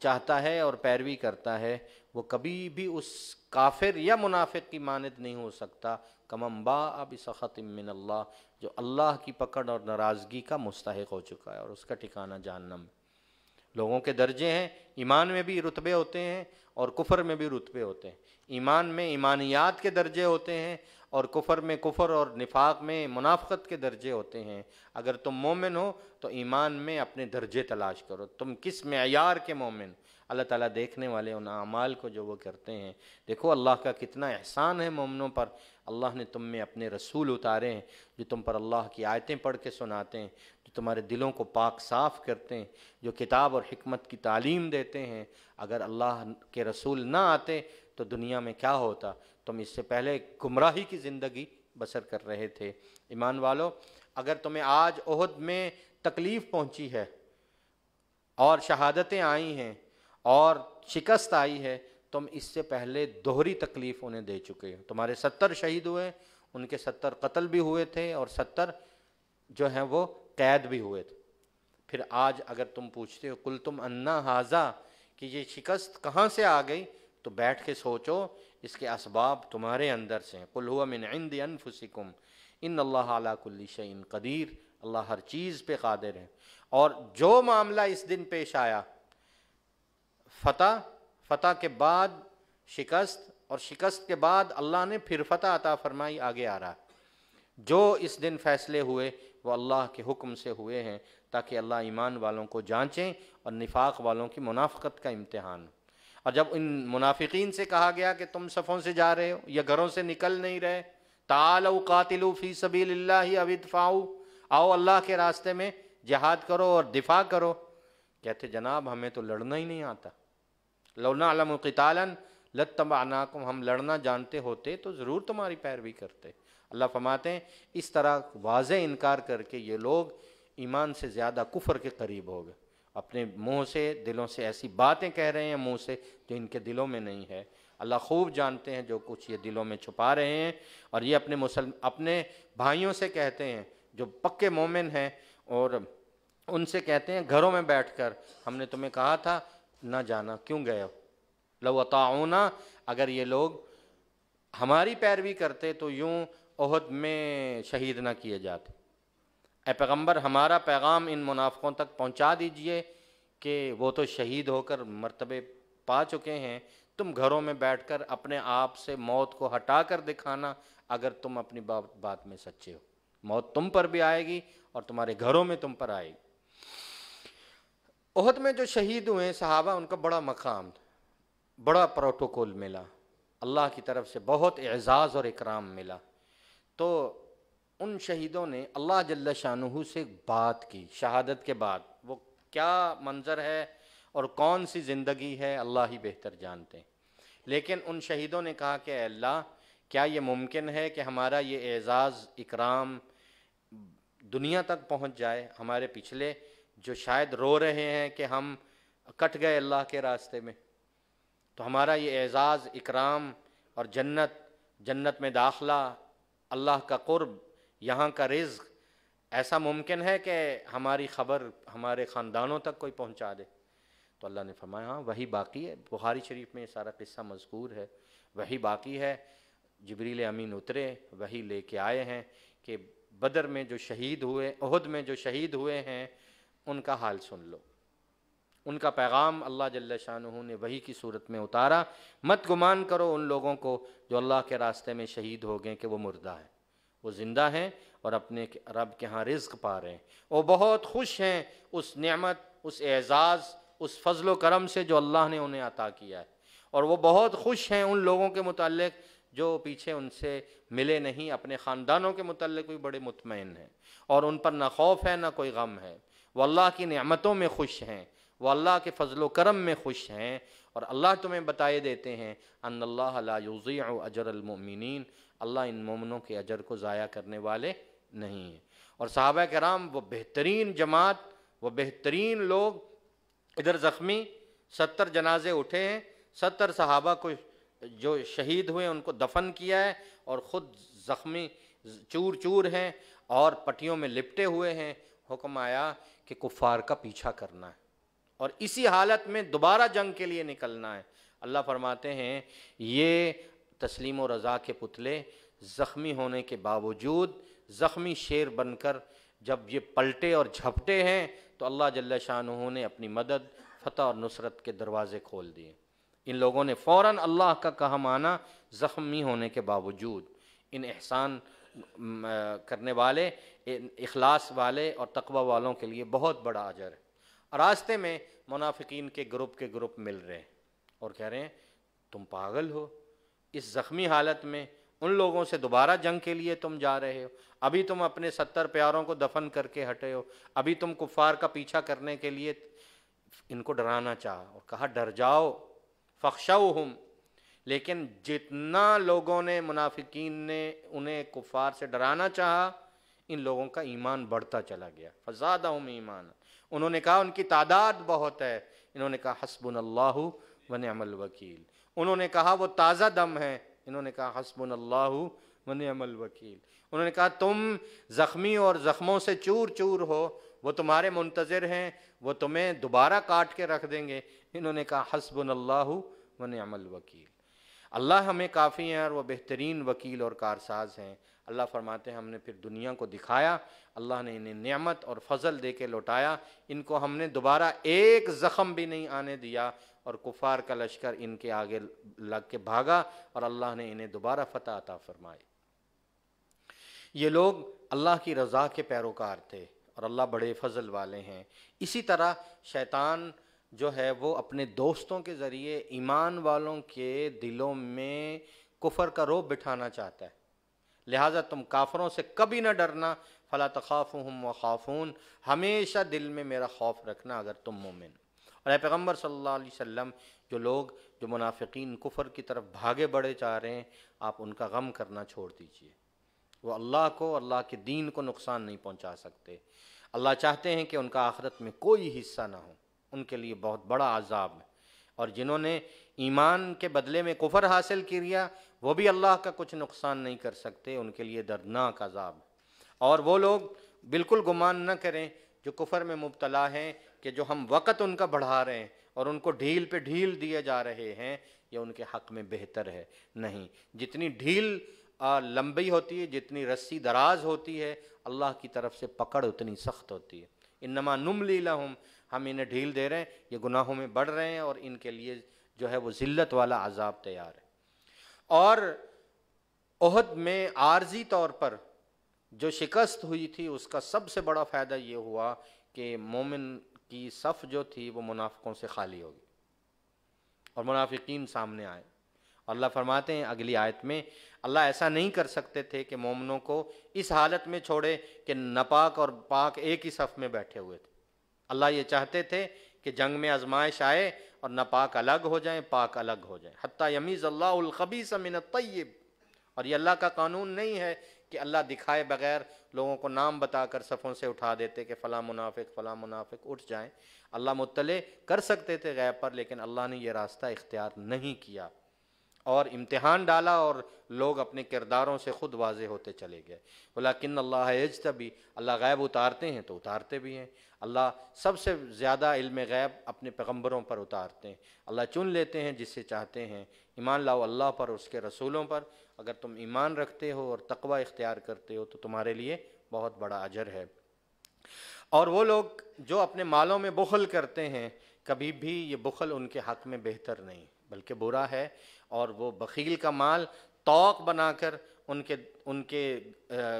चाहता है और पैरवी करता है वो कभी भी उस काफिर या मुनाफिक की मानद नहीं हो सकता कमम्बा अब सख़तिमिन अल्लाह जो अल्लाह की पकड़ और नाराज़गी का मुस्तक हो चुका है और उसका ठिकाना जानम लोगों के दर्जे हैं ईमान में भी रुतबे होते हैं और कुफर में भी रुतबे होते हैं ईमान में ईमानियात के दर्जे होते हैं और कुफर में कुफर और निफाक में मुनाफ़त के दर्जे होते हैं अगर तुम मोमिन हो तो ईमान में अपने दर्जे तलाश करो तुम किस मैार के मोमिन अल्लाह ताला देखने वाले उन अमाल को जो वो करते हैं देखो अल्लाह का कितना एहसान है ममनों पर अल्लाह ने तुम में अपने रसूल उतारे हैं जो तुम पर अल्लाह की आयतें पढ़ के सुनाते हैं जो तुम्हारे दिलों को पाक साफ़ करते हैं जो किताब और हमत की तालीम देते हैं अगर अल्लाह के रसूल ना आते तो दुनिया में क्या होता तुम इससे पहले गुमराही की ज़िंदगी बसर कर रहे थे ईमान वालों अगर तुम्हें आज उहद में तकलीफ़ पहुँची है और शहादतें आई हैं और शिकस्त आई है तुम इससे पहले दोहरी तकलीफ उन्हें दे चुके हो तुम्हारे सत्तर शहीद हुए उनके सत्तर कत्ल भी हुए थे और सत्तर जो हैं वो कैद भी हुए थे फिर आज अगर तुम पूछते हो कुल तुम अन्ना हाजा कि ये शिकस्त कहाँ से आ गई तो बैठ के सोचो इसके इसबाब तुम्हारे अंदर से हैं कुल हुआ मिन इंद अनफुसिकुम इन अल्लाह आला कुल्ली शैन कदीर अल्लाह हर चीज़ पे कादिर है और जो मामला इस दिन पेश आया फतह फतह के बाद शिकस्त और शिकस्त के बाद अल्लाह ने फिर फतह अता फरमाई आगे आ रहा जो इस दिन फैसले हुए वो अल्लाह के हुक्म से हुए हैं ताकि अल्लाह ईमान वालों को जांचें और निफाक वालों की मुनाफ़त का इम्तहान और जब इन मुनाफिकीन से कहा गया कि तुम सफ़ों से जा रहे हो या घरों से निकल नहीं रहे ताल कातिलु फ़ी सबील अविदफ़ाऊ आओ अल्लाह के रास्ते में जहाद करो और दिफा करो कहते जनाब हमें तो लड़ना ही नहीं आता लौना आलम कतालन लत को हम लड़ना जानते होते तो ज़रूर तुम्हारी पैरवी करते अल्लाह फमाते हैं इस तरह वाज इनकार करके ये लोग ईमान से ज़्यादा कुफर के करीब हो गए अपने मुँह से दिलों से ऐसी बातें कह रहे हैं मुँह से जो इनके दिलों में नहीं है अल्लाह खूब जानते हैं जो कुछ ये दिलों में छुपा रहे हैं और ये अपने मुसल अपने भाइयों से कहते हैं जो पक्के मोमिन हैं और उनसे कहते हैं घरों में बैठकर हमने तुम्हें कहा था ना जाना क्यों गए हो लवताउना अगर ये लोग हमारी पैरवी करते तो यूं ओहद में शहीद ना किए जाते ए पैगम्बर हमारा पैगाम इन मुनाफ़ों तक पहुँचा दीजिए कि वो तो शहीद होकर मरतबे पा चुके हैं तुम घरों में बैठकर अपने आप से मौत को हटा कर दिखाना अगर तुम अपनी बात में सच्चे हो मौत तुम पर भी आएगी और तुम्हारे घरों में तुम पर आएगी ओहद में जो शहीद हुए सहाबा उनका बड़ा मकाम बड़ा प्रोटोकॉल मिला अल्लाह की तरफ से बहुत एजाज़ और इकराम मिला तो उन शहीदों ने अल्लाह जल्ल शाह से बात की शहादत के बाद वो क्या मंज़र है और कौन सी ज़िंदगी है अल्लाह ही बेहतर जानते हैं लेकिन उन शहीदों ने कहा कि अल्लाह क्या ये मुमकिन है कि हमारा ये एजाज़ इकराम दुनिया तक पहुँच जाए हमारे पिछले जो शायद रो रहे हैं कि हम कट गए अल्लाह के रास्ते में तो हमारा ये एज़ाज़ इकराम और जन्नत जन्नत में दाखला अल्लाह का कुर्ब यहाँ का रिज ऐसा मुमकिन है कि हमारी खबर हमारे ख़ानदानों तक कोई पहुँचा दे तो अल्लाह ने फरमाया हाँ वही बाकी है बुखारी शरीफ में ये सारा किस्सा मजकूर है वही बाकी है जबरील अमीन उतरे वही लेके आए हैं कि बदर में जो शहीद हुए अहद में जो शहीद हुए हैं उनका हाल सुन लो उनका पैगाम अल्लाह जल्ल शाह ने वही की सूरत में उतारा मत गुमान करो उन लोगों को जो अल्लाह के रास्ते में शहीद हो गए कि वो मुर्दा है वो ज़िंदा हैं और अपने रब के यहाँ रिज्क पा रहे हैं वो बहुत खुश हैं उस नमत उस एज़ाज़ उस फजल करम से जो अल्लाह ने उन्हें अता किया है और वो बहुत खुश हैं उन लोगों के मुतलक जो पीछे उनसे मिले नहीं अपने ख़ानदानों के मुतलक भी बड़े मुतमिन हैं और उन पर ना खौफ है ना कोई गम है वो अल्लाह की नमतों में खुश हैं वो अल्लाह के फजल करम में खुश हैं और अल्लाह तुम्हें बताए देते हैं अनल्लाजी अजरमिन अल्लाह इन ममनों के अजर को ज़ाया करने वाले नहीं हैं और साहब कराम वह बेहतरीन जमात व बेहतरीन लोग इधर ज़ख्मी सत्तर जनाजे उठे हैं सत्तर सहाबा को जो शहीद हुए उनको दफन किया है और ख़ुद ज़ख्मी चूर चूर हैं और पटियों में लिपटे हुए हैं हुक्म आया कि कुफार का पीछा करना है और इसी हालत में दोबारा जंग के लिए निकलना है अल्लाह फरमाते हैं ये तस्लीम और रज़ा के पुतले ज़ख्मी होने के बावजूद ज़ख्मी शेर बनकर जब ये पलटे और झपटे हैं तो अल्लाह जल्ला शाह ने अपनी मदद फ़तह और नुसरत के दरवाज़े खोल दिए इन लोगों ने फ़ौर अल्लाह का कहा माना ज़ख्मी होने के बावजूद इन एहसान करने वाले इखलास वाले और तकबा वालों के लिए बहुत बड़ा अजर है रास्ते में मुनाफिकीन के ग्रुप के ग्रुप मिल रहे हैं और कह रहे हैं तुम पागल हो इस ज़ख्मी हालत में उन लोगों से दोबारा जंग के लिए तुम जा रहे हो अभी तुम अपने सत्तर प्यारों को दफन करके हटे हो अभी तुम कुफार का पीछा करने के लिए इनको डराना चाह और कहा डर जाओ फख्शाओ हम लेकिन जितना लोगों ने मुनाफिकीन ने उन्हें कुफार से डराना चाहा इन लोगों का ईमान बढ़ता चला गया फ़ादा हम ईमान उन्होंने कहा उनकी तादाद बहुत है इन्होंने कहा हसबन अल्लाह वन अमल वकील उन्होंने कहा वो ताज़ा दम है इन्होंने कहा हसबन अल्लाह वन अमल वकील उन्होंने कहा तुम ज़ख्मी और ज़ख्मों से चूर चूर हो वो तुम्हारे मुंतज़र हैं वो तुम्हें दोबारा काट के रख देंगे इन्होंने कहा हसबन अल्लाह वन अमल वकील अल्लाह हमें काफ़ी हैं और वह बेहतरीन वकील और कारसाज हैं अल्लाह फरमाते हैं हमने फिर दुनिया को दिखाया अल्लाह ने इन्हें नमत और फजल दे के लौटाया इनको हमने दोबारा एक ज़ख़म भी नहीं आने दिया और कुफार का लश्कर इनके आगे लग के भागा और अल्लाह ने इन्हें दोबारा फतः अता फरमाई ये लोग अल्लाह की रज़ा के पैरोकार थे और अल्लाह बड़े फजल वाले हैं इसी तरह शैतान जो है वो अपने दोस्तों के ज़रिए ईमान वालों के दिलों में कुफर का रोब बिठाना चाहता है लिहाजा तुम काफरों से कभी ना डरना फ़ला तखाफ़ हम खाफून हमेशा दिल में मेरा खौफ रखना अगर तुम मोमिन और पैगम्बर सल्लल्लाहु जो लोग जो मुनाफिकीन कुफर की तरफ भागे बढ़े जा रहे हैं आप उनका गम करना छोड़ दीजिए वो अल्लाह को अल्लाह के दीन को नुकसान नहीं पहुँचा सकते अल्लाह चाहते हैं कि उनका आखरत में कोई हिस्सा ना हो उनके लिए बहुत बड़ा आज़ाब है और जिन्होंने ईमान के बदले में कुफर हासिल किया वो भी अल्लाह का कुछ नुकसान नहीं कर सकते उनके लिए दर्दनाक अजाब और वो लोग बिल्कुल गुमान न करें जो कुफर में मुबतला हैं कि जो हम वक़्त उनका बढ़ा रहे हैं और उनको ढील पे ढील दिए जा रहे हैं ये उनके हक में बेहतर है नहीं जितनी ढील लंबी होती है जितनी रस्सी दराज होती है अल्लाह की तरफ से पकड़ उतनी सख्त होती है इन नमा नुम लीला हम हम इन्हें ढील दे रहे हैं ये गुनाहों में बढ़ रहे हैं और इनके लिए जो है वो ज़िल्लत वाला अजाब तैयार है और अहद में आर्जी तौर पर जो शिकस्त हुई थी उसका सबसे बड़ा फ़ायदा ये हुआ कि मोमिन की सफ़ जो थी वो मुनाफ़ों से खाली होगी और मुनाफिकीन सामने आए अल्लाह फरमाते हैं अगली आयत में अल्लाह ऐसा नहीं कर सकते थे कि मोमनों को इस हालत में छोड़े कि नपाक और पाक एक ही सफ़ में बैठे हुए थे अल्लाह ये चाहते थे कि जंग में आजमाइश आए और न पाक अलग हो जाए पाक अलग हो जाए हती यमीज़ अल्लाबी समिन तयब और ये अल्लाह का कानून नहीं है कि अल्लाह दिखाए बगैर लोगों को नाम बताकर सफ़ों से उठा देते कि फ़लाँ मुनाफिक फ़लाँ मुनाफिक उठ जाएँ अल्लाह मुतले कर सकते थे गैब पर लेकिन अल्लाह ने यह रास्ता इख्तियार नहीं किया और इम्तहान डाला और लोग अपने किरदारों से ख़ुद वाजे होते चले गए बोला किन्न अल्लाह एज तभी अल्लाह गैब उतारते हैं तो उतारते भी हैं अल्लाह सबसे ज़्यादा इल्म गैब अपने पैगम्बरों पर उतारते हैं अल्लाह चुन लेते हैं जिसे चाहते हैं ईमान लाओ अल्लाह पर उसके रसूलों पर अगर तुम ईमान रखते हो और तकवा इख्तियार करते हो तो तुम्हारे लिए बहुत बड़ा अजर है और वो लोग जो अपने मालों में बुखल करते हैं कभी भी ये बुखल उनके हक में बेहतर नहीं बल्कि बुरा है और वो बकील का माल तोक बनाकर उनके उनके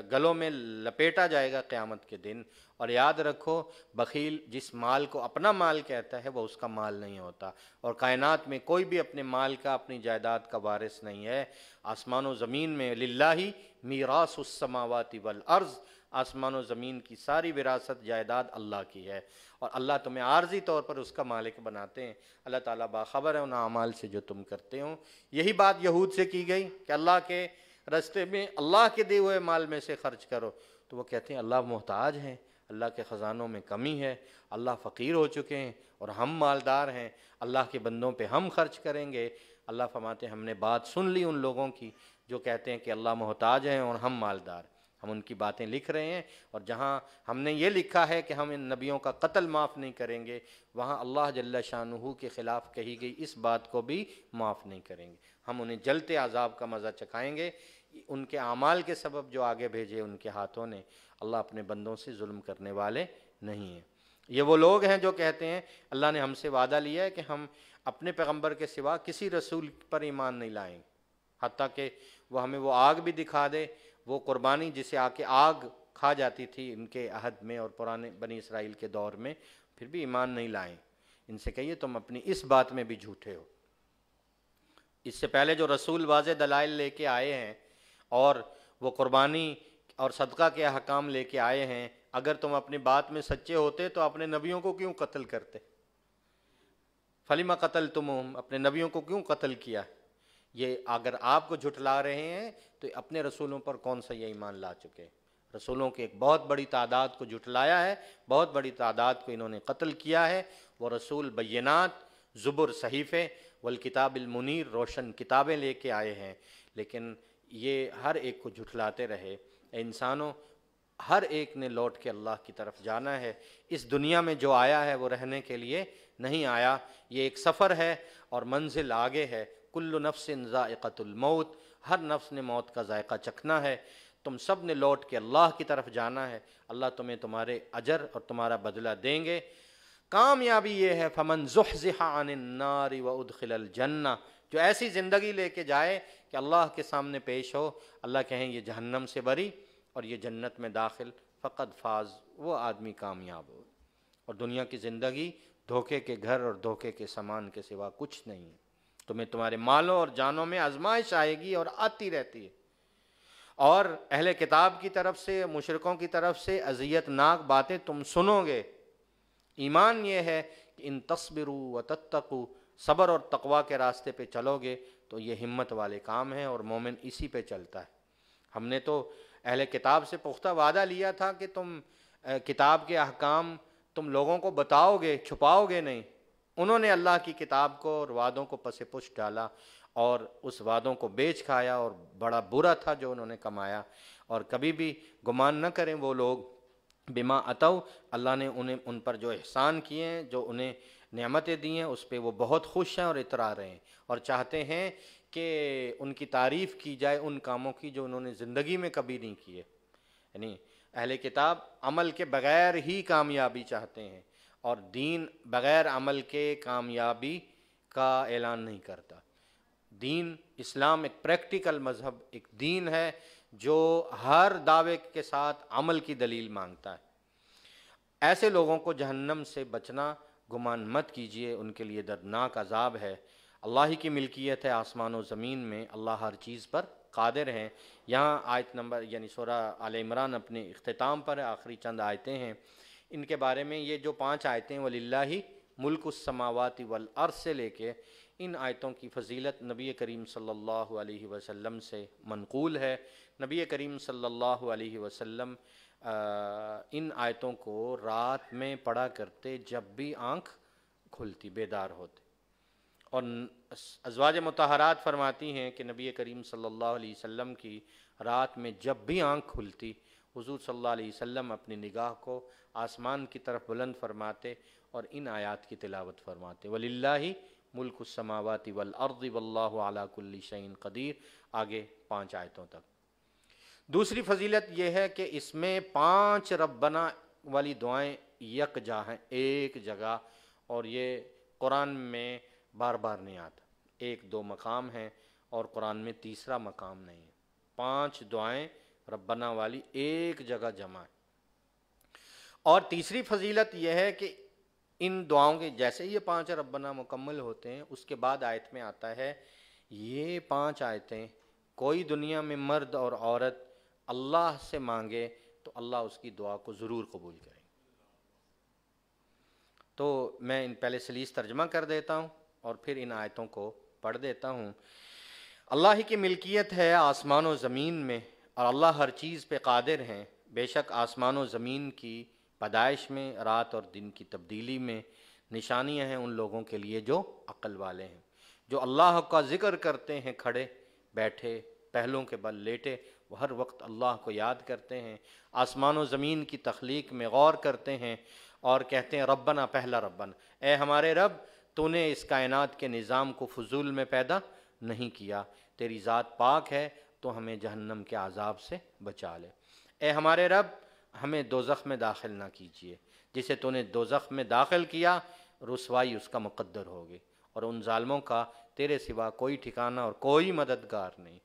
गलों में लपेटा जाएगा क़्यामत के दिन और याद रखो बखील जिस माल को अपना माल कहता है वह उसका माल नहीं होता और कायनात में कोई भी अपने माल का अपनी जायदाद का वारिस नहीं है आसमान ज़मीन में लिल्ला ही मीरास उसमावाती वल अर्ज़ आसमान और ज़मीन की सारी विरासत जायदाद अल्लाह की है और अल्लाह तुम्हें आर्जी तौर पर उसका मालिक बनाते हैं अल्लाह ताला बाखबर है उन अमाल से जो तुम करते हो यही बात यहूद से की गई कि अल्लाह के रास्ते में अल्लाह के दिए हुए माल में से खर्च करो तो वो कहते हैं अल्लाह मोहताज हैं अल्लाह के ख़ज़ानों में कमी है अल्लाह फ़कीर हो चुके हैं और हम मालदार हैं अल्लाह के बंदों पे हम खर्च करेंगे अल्लाह फरमाते हमने बात सुन ली उन लोगों की जो कहते हैं कि अल्लाह मोहताज हैं और हम मालदार हम उनकी बातें लिख रहे हैं और जहाँ हमने ये लिखा है कि हम इन नबियों का कत्ल माफ़ नहीं करेंगे वहाँ अल्लाह जल्ला शाह के ख़िलाफ़ कही गई इस बात को भी माफ़ नहीं करेंगे हम उन्हें जलते अज़ाब का मज़ा चखाएँगे उनके अमाल के सबब जो आगे भेजे उनके हाथों ने अल्लाह अपने बंदों से जुल्म करने वाले नहीं हैं ये वो लोग हैं जो कहते हैं अल्लाह ने हमसे वादा लिया है कि हम अपने पैगंबर के सिवा किसी रसूल पर ईमान नहीं लाएंगे हती कि वो हमें वो आग भी दिखा दे वो कुर्बानी जिसे आके आग खा जाती थी इनके अहद में और पुराने बनी इसराइल के दौर में फिर भी ईमान नहीं लाए इनसे कहिए तुम अपनी इस बात में भी झूठे हो इससे पहले जो रसूल वाज दलाइल लेके आए हैं और वो कुर्बानी और सदका के अहकाम लेके आए हैं अगर तुम अपनी बात में सच्चे होते तो अपने नबियों को क्यों कत्ल करते फलीमा कत्ल तुम अपने नबियों को क्यों कत्ल किया ये अगर आपको झुठला रहे हैं तो अपने रसूलों पर कौन सा ये ईमान ला चुके रसूलों की एक बहुत बड़ी तादाद को झुठलाया है बहुत बड़ी तादाद को इन्होंने कत्ल किया है वो रसूल बैनात ज़ुबुर सहीफ़े वल किताबिल मुनीर रोशन किताबें लेके आए हैं लेकिन ये हर एक को झुठलाते रहे इंसानों हर एक ने लौट के अल्लाह की तरफ जाना है इस दुनिया में जो आया है वो रहने के लिए नहीं आया ये एक सफ़र है और मंजिल आगे है कुल्लु नफ्स मौत हर नफ्स ने मौत का जायका चखना है तुम सब ने लौट के अल्लाह की तरफ जाना है अल्लाह तुम्हें तुम्हारे अजर और तुम्हारा बदला देंगे कामयाबी ये है फमन जुहजिहा नारी व उदखिल जन्ना जो ऐसी ज़िंदगी लेके जाए कि अल्लाह के सामने पेश हो अल्लाह कहें ये जहन्नम से बरी और ये जन्नत में दाखिल फ़कत फाज वो आदमी कामयाब हो और दुनिया की ज़िंदगी धोखे के घर और धोखे के सामान के सिवा कुछ नहीं है तुम्हें तुम्हारे मालों और जानों में आजमाइश आएगी और आती रहती है और अहले किताब की तरफ से मुशरकों की तरफ से अजियतनाक बातें तुम सुनोगे ईमान ये है कि इन तस्बरू व तत्तकू सबर और तकवा के रास्ते पे चलोगे तो ये हिम्मत वाले काम हैं और मोमिन इसी पे चलता है हमने तो अहले किताब से पुख्ता वादा लिया था कि तुम किताब के अहकाम तुम लोगों को बताओगे छुपाओगे नहीं उन्होंने अल्लाह की किताब को और वादों को पसे पुछ डाला और उस वादों को बेच खाया और बड़ा बुरा था जो उन्होंने कमाया और कभी भी गुमान न करें वो लोग बिमा अतव अल्लाह ने उन्हें उन पर जो एहसान किए हैं जो उन्हें नेमतें दी हैं उस पर वो बहुत खुश हैं और इतरा रहे हैं और चाहते हैं कि उनकी तारीफ़ की जाए उन कामों की जो उन्होंने ज़िंदगी में कभी नहीं किए यानी अहल किताब अमल के बग़ैर ही कामयाबी चाहते हैं और दीन बग़ैर अमल के कामयाबी का ऐलान नहीं करता दीन इस्लाम एक प्रैक्टिकल मज़हब एक दीन है जो हर दावे के साथ अमल की दलील मांगता है ऐसे लोगों को जहन्नम से बचना गुमान मत कीजिए उनके लिए दर्दनाक अजाब है अल्लाह ही की मिल्कियत है आसमान और ज़मीन में अल्लाह हर चीज़ पर कादिर हैं यहाँ आयत नंबर यानी सोरा आल इमरान अपने अख्ताम पर आखिरी चंद आयतें हैं इनके बारे में ये जो पाँच आयतें वलिल्ला ही मुल्क उस समावती वल से लेके इन आयतों की फजीलत नबी करीम सल्लल्लाहु अलैहि वसल्लम से मनकूल है नबी करीम सल्लल्लाहु अलैहि वसल्लम इन आयतों को रात में पढ़ा करते जब भी आंख खुलती बेदार होते और अजवाज मतहरात फरमाती हैं कि नबी करीम सल्लल्लाहु अलैहि वसल्लम की रात में जब भी आंख खुलती हुजूर सल्लल्लाहु अलैहि वसल्लम अपनी निगाह को आसमान की तरफ बुलंद फरमाते और इन आयत की तिलावत फरमाते ही मुल्क समावती वल अर्द वल्ला कुल्ली कदीर आगे पाँच आयतों तक दूसरी फजीलत यह है कि इसमें पांच रबना वाली दुआएं जा हैं एक जगह और ये कुरान में बार बार नहीं आता एक दो मकाम हैं और कुरान में तीसरा मकाम नहीं है पांच दुआएं रबना वाली एक जगह जमा है और तीसरी फजीलत यह है कि इन दुआओं के जैसे ये पांच रबना मुकम्मल होते हैं उसके बाद आयत में आता है ये पांच आयतें कोई दुनिया में मर्द और औरत अल्लाह से मांगे तो अल्लाह उसकी दुआ को ज़रूर कबूल करें तो मैं इन पहले सलीस तर्जमा कर देता हूँ और फिर इन आयतों को पढ़ देता हूँ अल्लाह की मिल्कियत है आसमान व ज़मीन में और अल्लाह हर चीज़ पे कादिर हैं बेशक आसमान व ज़मीन की पैदाइश में रात और दिन की तब्दीली में निशानियाँ हैं उन लोगों के लिए जो अक्ल वाले हैं जो अल्लाह का ज़िक्र करते हैं खड़े बैठे पहलों के बल लेटे वो हर वक्त अल्लाह को याद करते हैं आसमान और ज़मीन की तख्लीक में गौर करते हैं और कहते हैं रबना पहला रब्बन ए हमारे रब तूने इस कायनात के निज़ाम को फजूल में पैदा नहीं किया तेरी ज़ात पाक है तो हमें जहन्नम के आज़ाब से बचा ले ए हमारे रब हमें ज़ख्म में दाखिल ना कीजिए जिसे तूने ज़ख्म में दाखिल किया रसवाई उसका मुकद्दर होगी और उन ालमों का तेरे सिवा कोई ठिकाना और कोई मददगार नहीं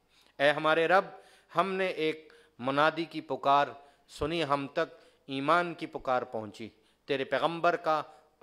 ए हमारे रब हमने एक मुनादी की पुकार सुनी हम तक ईमान की पुकार पहुंची तेरे पैगंबर का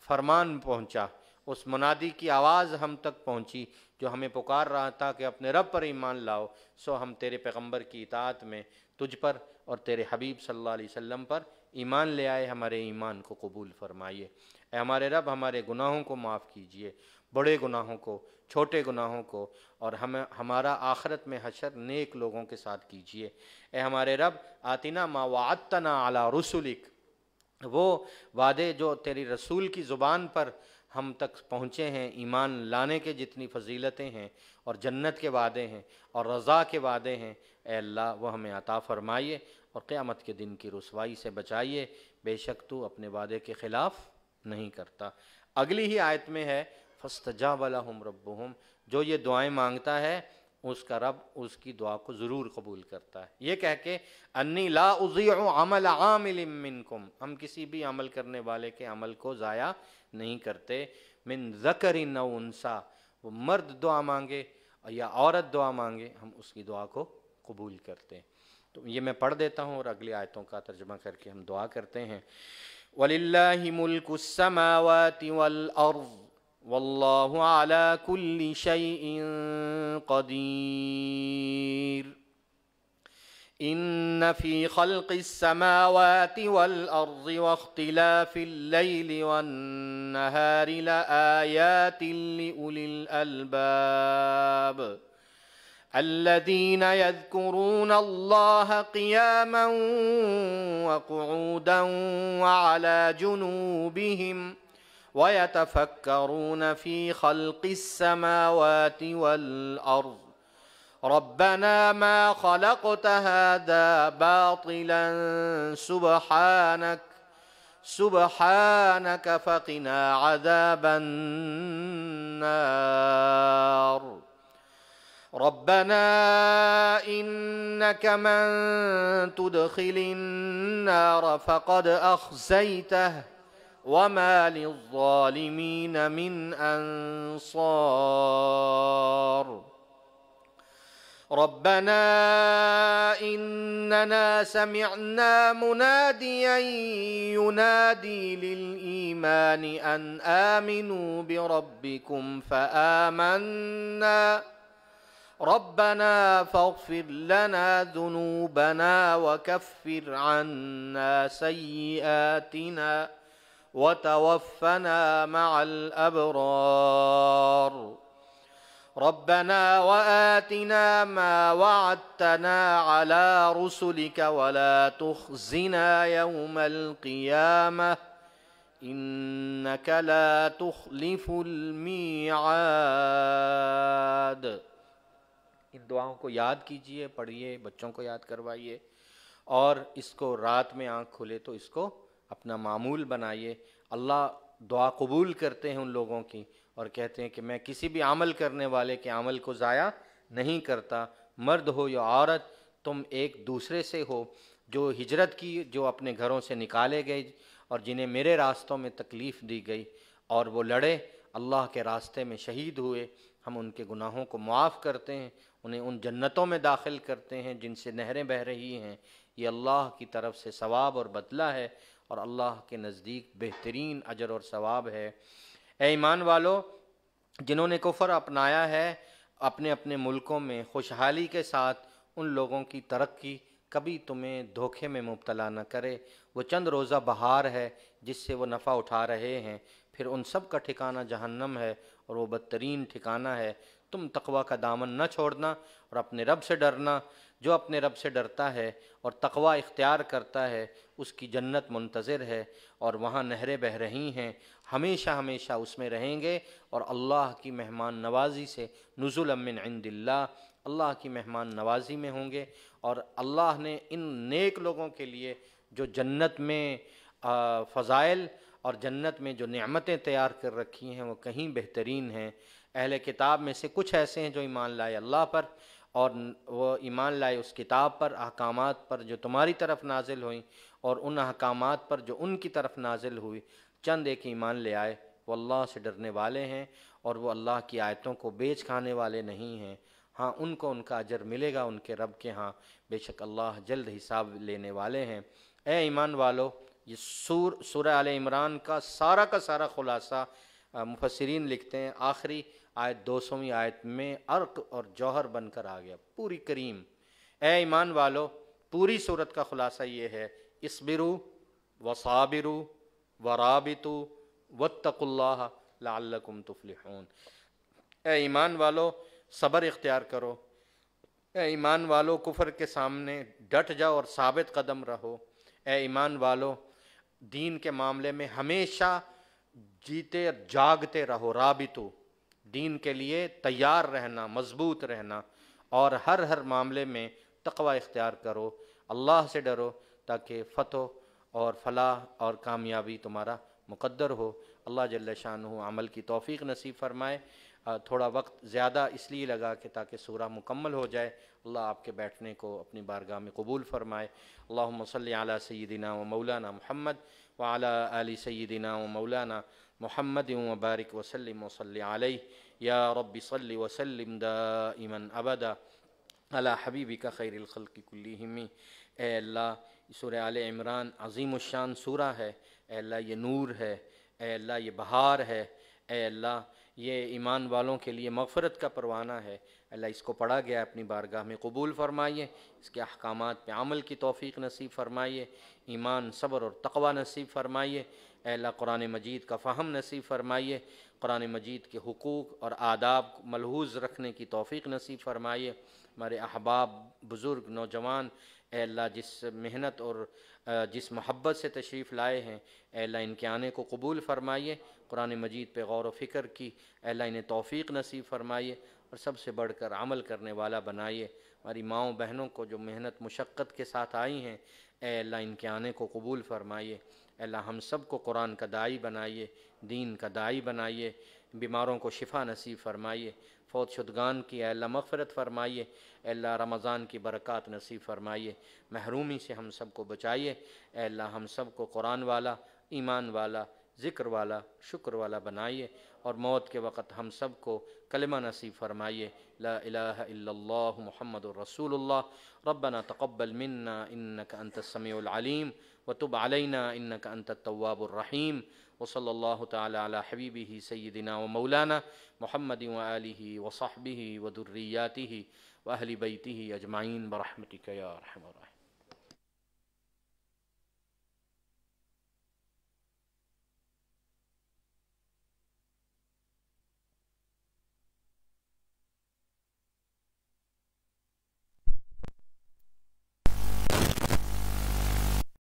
फरमान पहुंचा उस मुनादी की आवाज़ हम तक पहुंची जो हमें पुकार रहा था कि अपने रब पर ईमान लाओ सो हम तेरे पैगंबर की इतात में तुझ पर और तेरे हबीब सल्लल्लाहु अलैहि वसल्लम पर ईमान ले आए हमारे ईमान को कबूल फरमाइए हमारे रब हमारे गुनाहों को माफ़ कीजिए बड़े गुनाहों को छोटे गुनाहों को और हम हमारा आखरत में हशर नेक लोगों के साथ कीजिए ए हमारे रब आतिना मा वातना आला रसुलिक वो वादे जो तेरी रसूल की ज़ुबान पर हम तक पहुँचे हैं ईमान लाने के जितनी फजीलतें हैं और जन्नत के वादे हैं और रज़ा के वादे हैं ए अल्लाह वह हमें अता फरमाइए और क़्यामत के दिन की रसवाई से बचाइए बेशक तू अपने वादे के ख़िलाफ़ नहीं करता अगली ही आयत में है फस्तजा वाला हम रब हम जो ये दुआएं मांगता है उसका रब उसकी दुआ को ज़रूर कबूल करता है ये कह के अन्नी ला अमल आमिल हम किसी भी अमल करने वाले के अमल को ज़ाया नहीं करते मिन जकर नसा वो मर्द दुआ मांगे या औरत दुआ मांगे हम उसकी दुआ को कबूल करते हैं तो ये मैं पढ़ देता हूँ और अगली आयतों का तर्जमा करके हम दुआ करते हैं वलिल्लाहि मुल्कुस्समावाति वल अर्ज़ والله على كل شيء قدير ان في خلق السماوات والارض واختلاف الليل والنهار لايات لاولي الالباب الذين يذكرون الله قياما وقعودا وعلى جنوبهم ۖ ويتفكرون في خلق السماوات والارض ربنا ما خلقت هذا باطلا سبحانك سبحانك فقنا عذاب النار ربنا انك من تدخل النار فقد اخزيته وما للظالمين من انصار ربنا اننا سمعنا مناديا ينادي للايمان ان امنوا بربكم فامنا ربنا فاغفر لنا ذنوبنا وكفر عنا سيئاتنا وتوفنا مع الابرار ربنا واتنا ما وعدتنا على رسلك ولا تخزنا يوم القيامه انك لا تخلف الميعاد کو یاد کیجئے پڑھئے بچوں کو یاد کروائیے اور اس کو رات میں آنکھ आंख تو اس کو अपना मामूल बनाइए अल्लाह दुआ कबूल करते हैं उन लोगों की और कहते हैं कि मैं किसी भी अमल करने वाले के अमल को ज़ाया नहीं करता मर्द हो या औरत तुम एक दूसरे से हो जो हिजरत की जो अपने घरों से निकाले गए और जिन्हें मेरे रास्तों में तकलीफ़ दी गई और वो लड़े अल्लाह के रास्ते में शहीद हुए हम उनके गुनाहों को माफ़ करते हैं उन्हें उन जन्नतों में दाखिल करते हैं जिनसे नहरें बह रही हैं ये अल्लाह की तरफ से सवाब और बदला है और अल्लाह के नज़दीक बेहतरीन अजर और सवाब है ए ईमान वालों जिन्होंने कुफर अपनाया है अपने अपने मुल्कों में खुशहाली के साथ उन लोगों की तरक्की कभी तुम्हें धोखे में मुबतला न करे वो चंद रोज़ा बहार है जिससे वो नफ़ा उठा रहे हैं फिर उन सब का ठिकाना जहन्नम है और वो बदतरीन ठिकाना है तुम तकवा का दामन न छोड़ना और अपने रब से डरना जो अपने रब से डरता है और तकवा इख्तियार करता है उसकी जन्नत मुंतज़र है और वहाँ नहरें बह रही हैं हमेशा हमेशा उसमें रहेंगे और अल्लाह की मेहमान नवाजी से नज़ुल अमिन इंदिल्ला अल्लाह की मेहमान नवाजी में होंगे और अल्लाह ने इन नेक लोगों के लिए जो जन्नत में फ़ज़ाइल और जन्नत में जो नेमतें तैयार कर रखी हैं वो कहीं बेहतरीन हैं अहल किताब में से कुछ ऐसे हैं जो ईमान लाए अल्लाह पर और वह ईमान लाए उस किताब पर अहकाम पर जो तुम्हारी तरफ नाजिल हुई और उन अहकाम पर जो उनकी तरफ नाजिल हुई चंद एक ईमान ले आए वो अल्लाह से डरने वाले हैं और वो अल्लाह की आयतों को बेच खाने वाले नहीं हैं हाँ उनको उनका अजर मिलेगा उनके रब के यहाँ बेशक अल्लाह जल्द हिसाब लेने वाले हैं ए ईमान वालो ये सूर सूर आल इमरान का सारा का सारा खुलासा मुफसरीन लिखते हैं आखिरी आयत दो सौवीं आयत में अर्क और जौहर बनकर आ गया पूरी करीम ए ईमान वालो पूरी सूरत का खुलासा ये है इसबिरु व साबिरु व राबितु वत्तकुल्लाह लाकुम तुफलिहून ए ईमान वालो सब्र इख्तियार करो ए ईमान वालो कुफर के सामने डट जाओ और साबित कदम रहो ए ईमान वालो दीन के मामले में हमेशा जीते जागते रहो राबितु दीन के लिए तैयार रहना मजबूत रहना और हर हर मामले में तकवा इख्तियार करो अल्लाह से डरो ताकि फ़तह और फलाह और कामयाबी तुम्हारा मुकद्दर हो अल्लाह जल्ल शाह अमल की तोफ़ी नसीब फरमाए थोड़ा वक्त ज़्यादा इसलिए लगा कि ताकि सूरह मुकम्मल हो जाए अल्लाह आपके बैठने को अपनी बारगाह में कबूल फ़रमाए अल्लाह सल सैदिना व मौलाना महमद वाली सैदिना व मौलाना मोहम्मद वबारक वसलम वसल या रब सल वसलम दमन अबदा अला हबीबी का खैर खल्कुल्लिमी अल्लाह सुर आल इमरान अजीम शान सूरा है अल्लाह ये नूर है अल्लाह ये बहार है अल्लाह ये ईमान वालों के लिए मफ़रत का परवाना है अल्लाह इसको पढ़ा गया अपनी बारगाह में कबूल फरमाइए इसके अहकाम पे अमल की तोफ़ी नसीब फरमाइए ईमान सब्र और तकवा नसीब फरमाइए अल्लाह कुरान मजीद का फ़हम नसीब फरमाइए कुरान मजीद के हकूक़ और आदाब मलहूज़ रखने की तोफ़ी नसीब फरमाइए हमारे अहबाब बुज़ुर्ग नौजवान अल्लाह जिस मेहनत और जिस मोहब्बत से तशरीफ़ लाए हैं अल्लाह इनके आने को कबूल फरमाइए कुरान मजीद पर गौर वफ़िक्र की अल्लाह इन्हें तोफ़ी नसीब फरमाइए और सबसे बढ़ कर अमल करने वाला बनाइए हमारी माओ बहनों को जो मेहनत मशक्क़त के साथ आई हैं अल्लाह इनके आने को कबूल फरमाइए अल्लाह हम सब को कुरान का दाई बनाइए दीन का दाई बनाइए बीमारों को शिफा नसीब फरमाइए फौत शुदगान की अल्लाह मफ़रत फरमाइए अल्लाह रमज़ान की बरक़ात नसीब फरमाइए महरूमी से हम सब को बचाइए अल्लाह हम सब को कुरान वाला ईमान वाला ज़िक्र वाला शुक्र वाला बनाइए और मौत के वक़्त हम सब को कलमा नसीब फरमाइए ला महमद रसूलुल्लाह रब्बना तक़ब्बल मन्ना इन्नक अंतस्समीउल अलीम वतुब अलैना इन्न का अंत तवाबुलरहीम वसल ताली हबीबी सैदिना व मौलाना महमद वसाहबी वदुर्रियाती वहली बैती अजमाइन बरहमतिक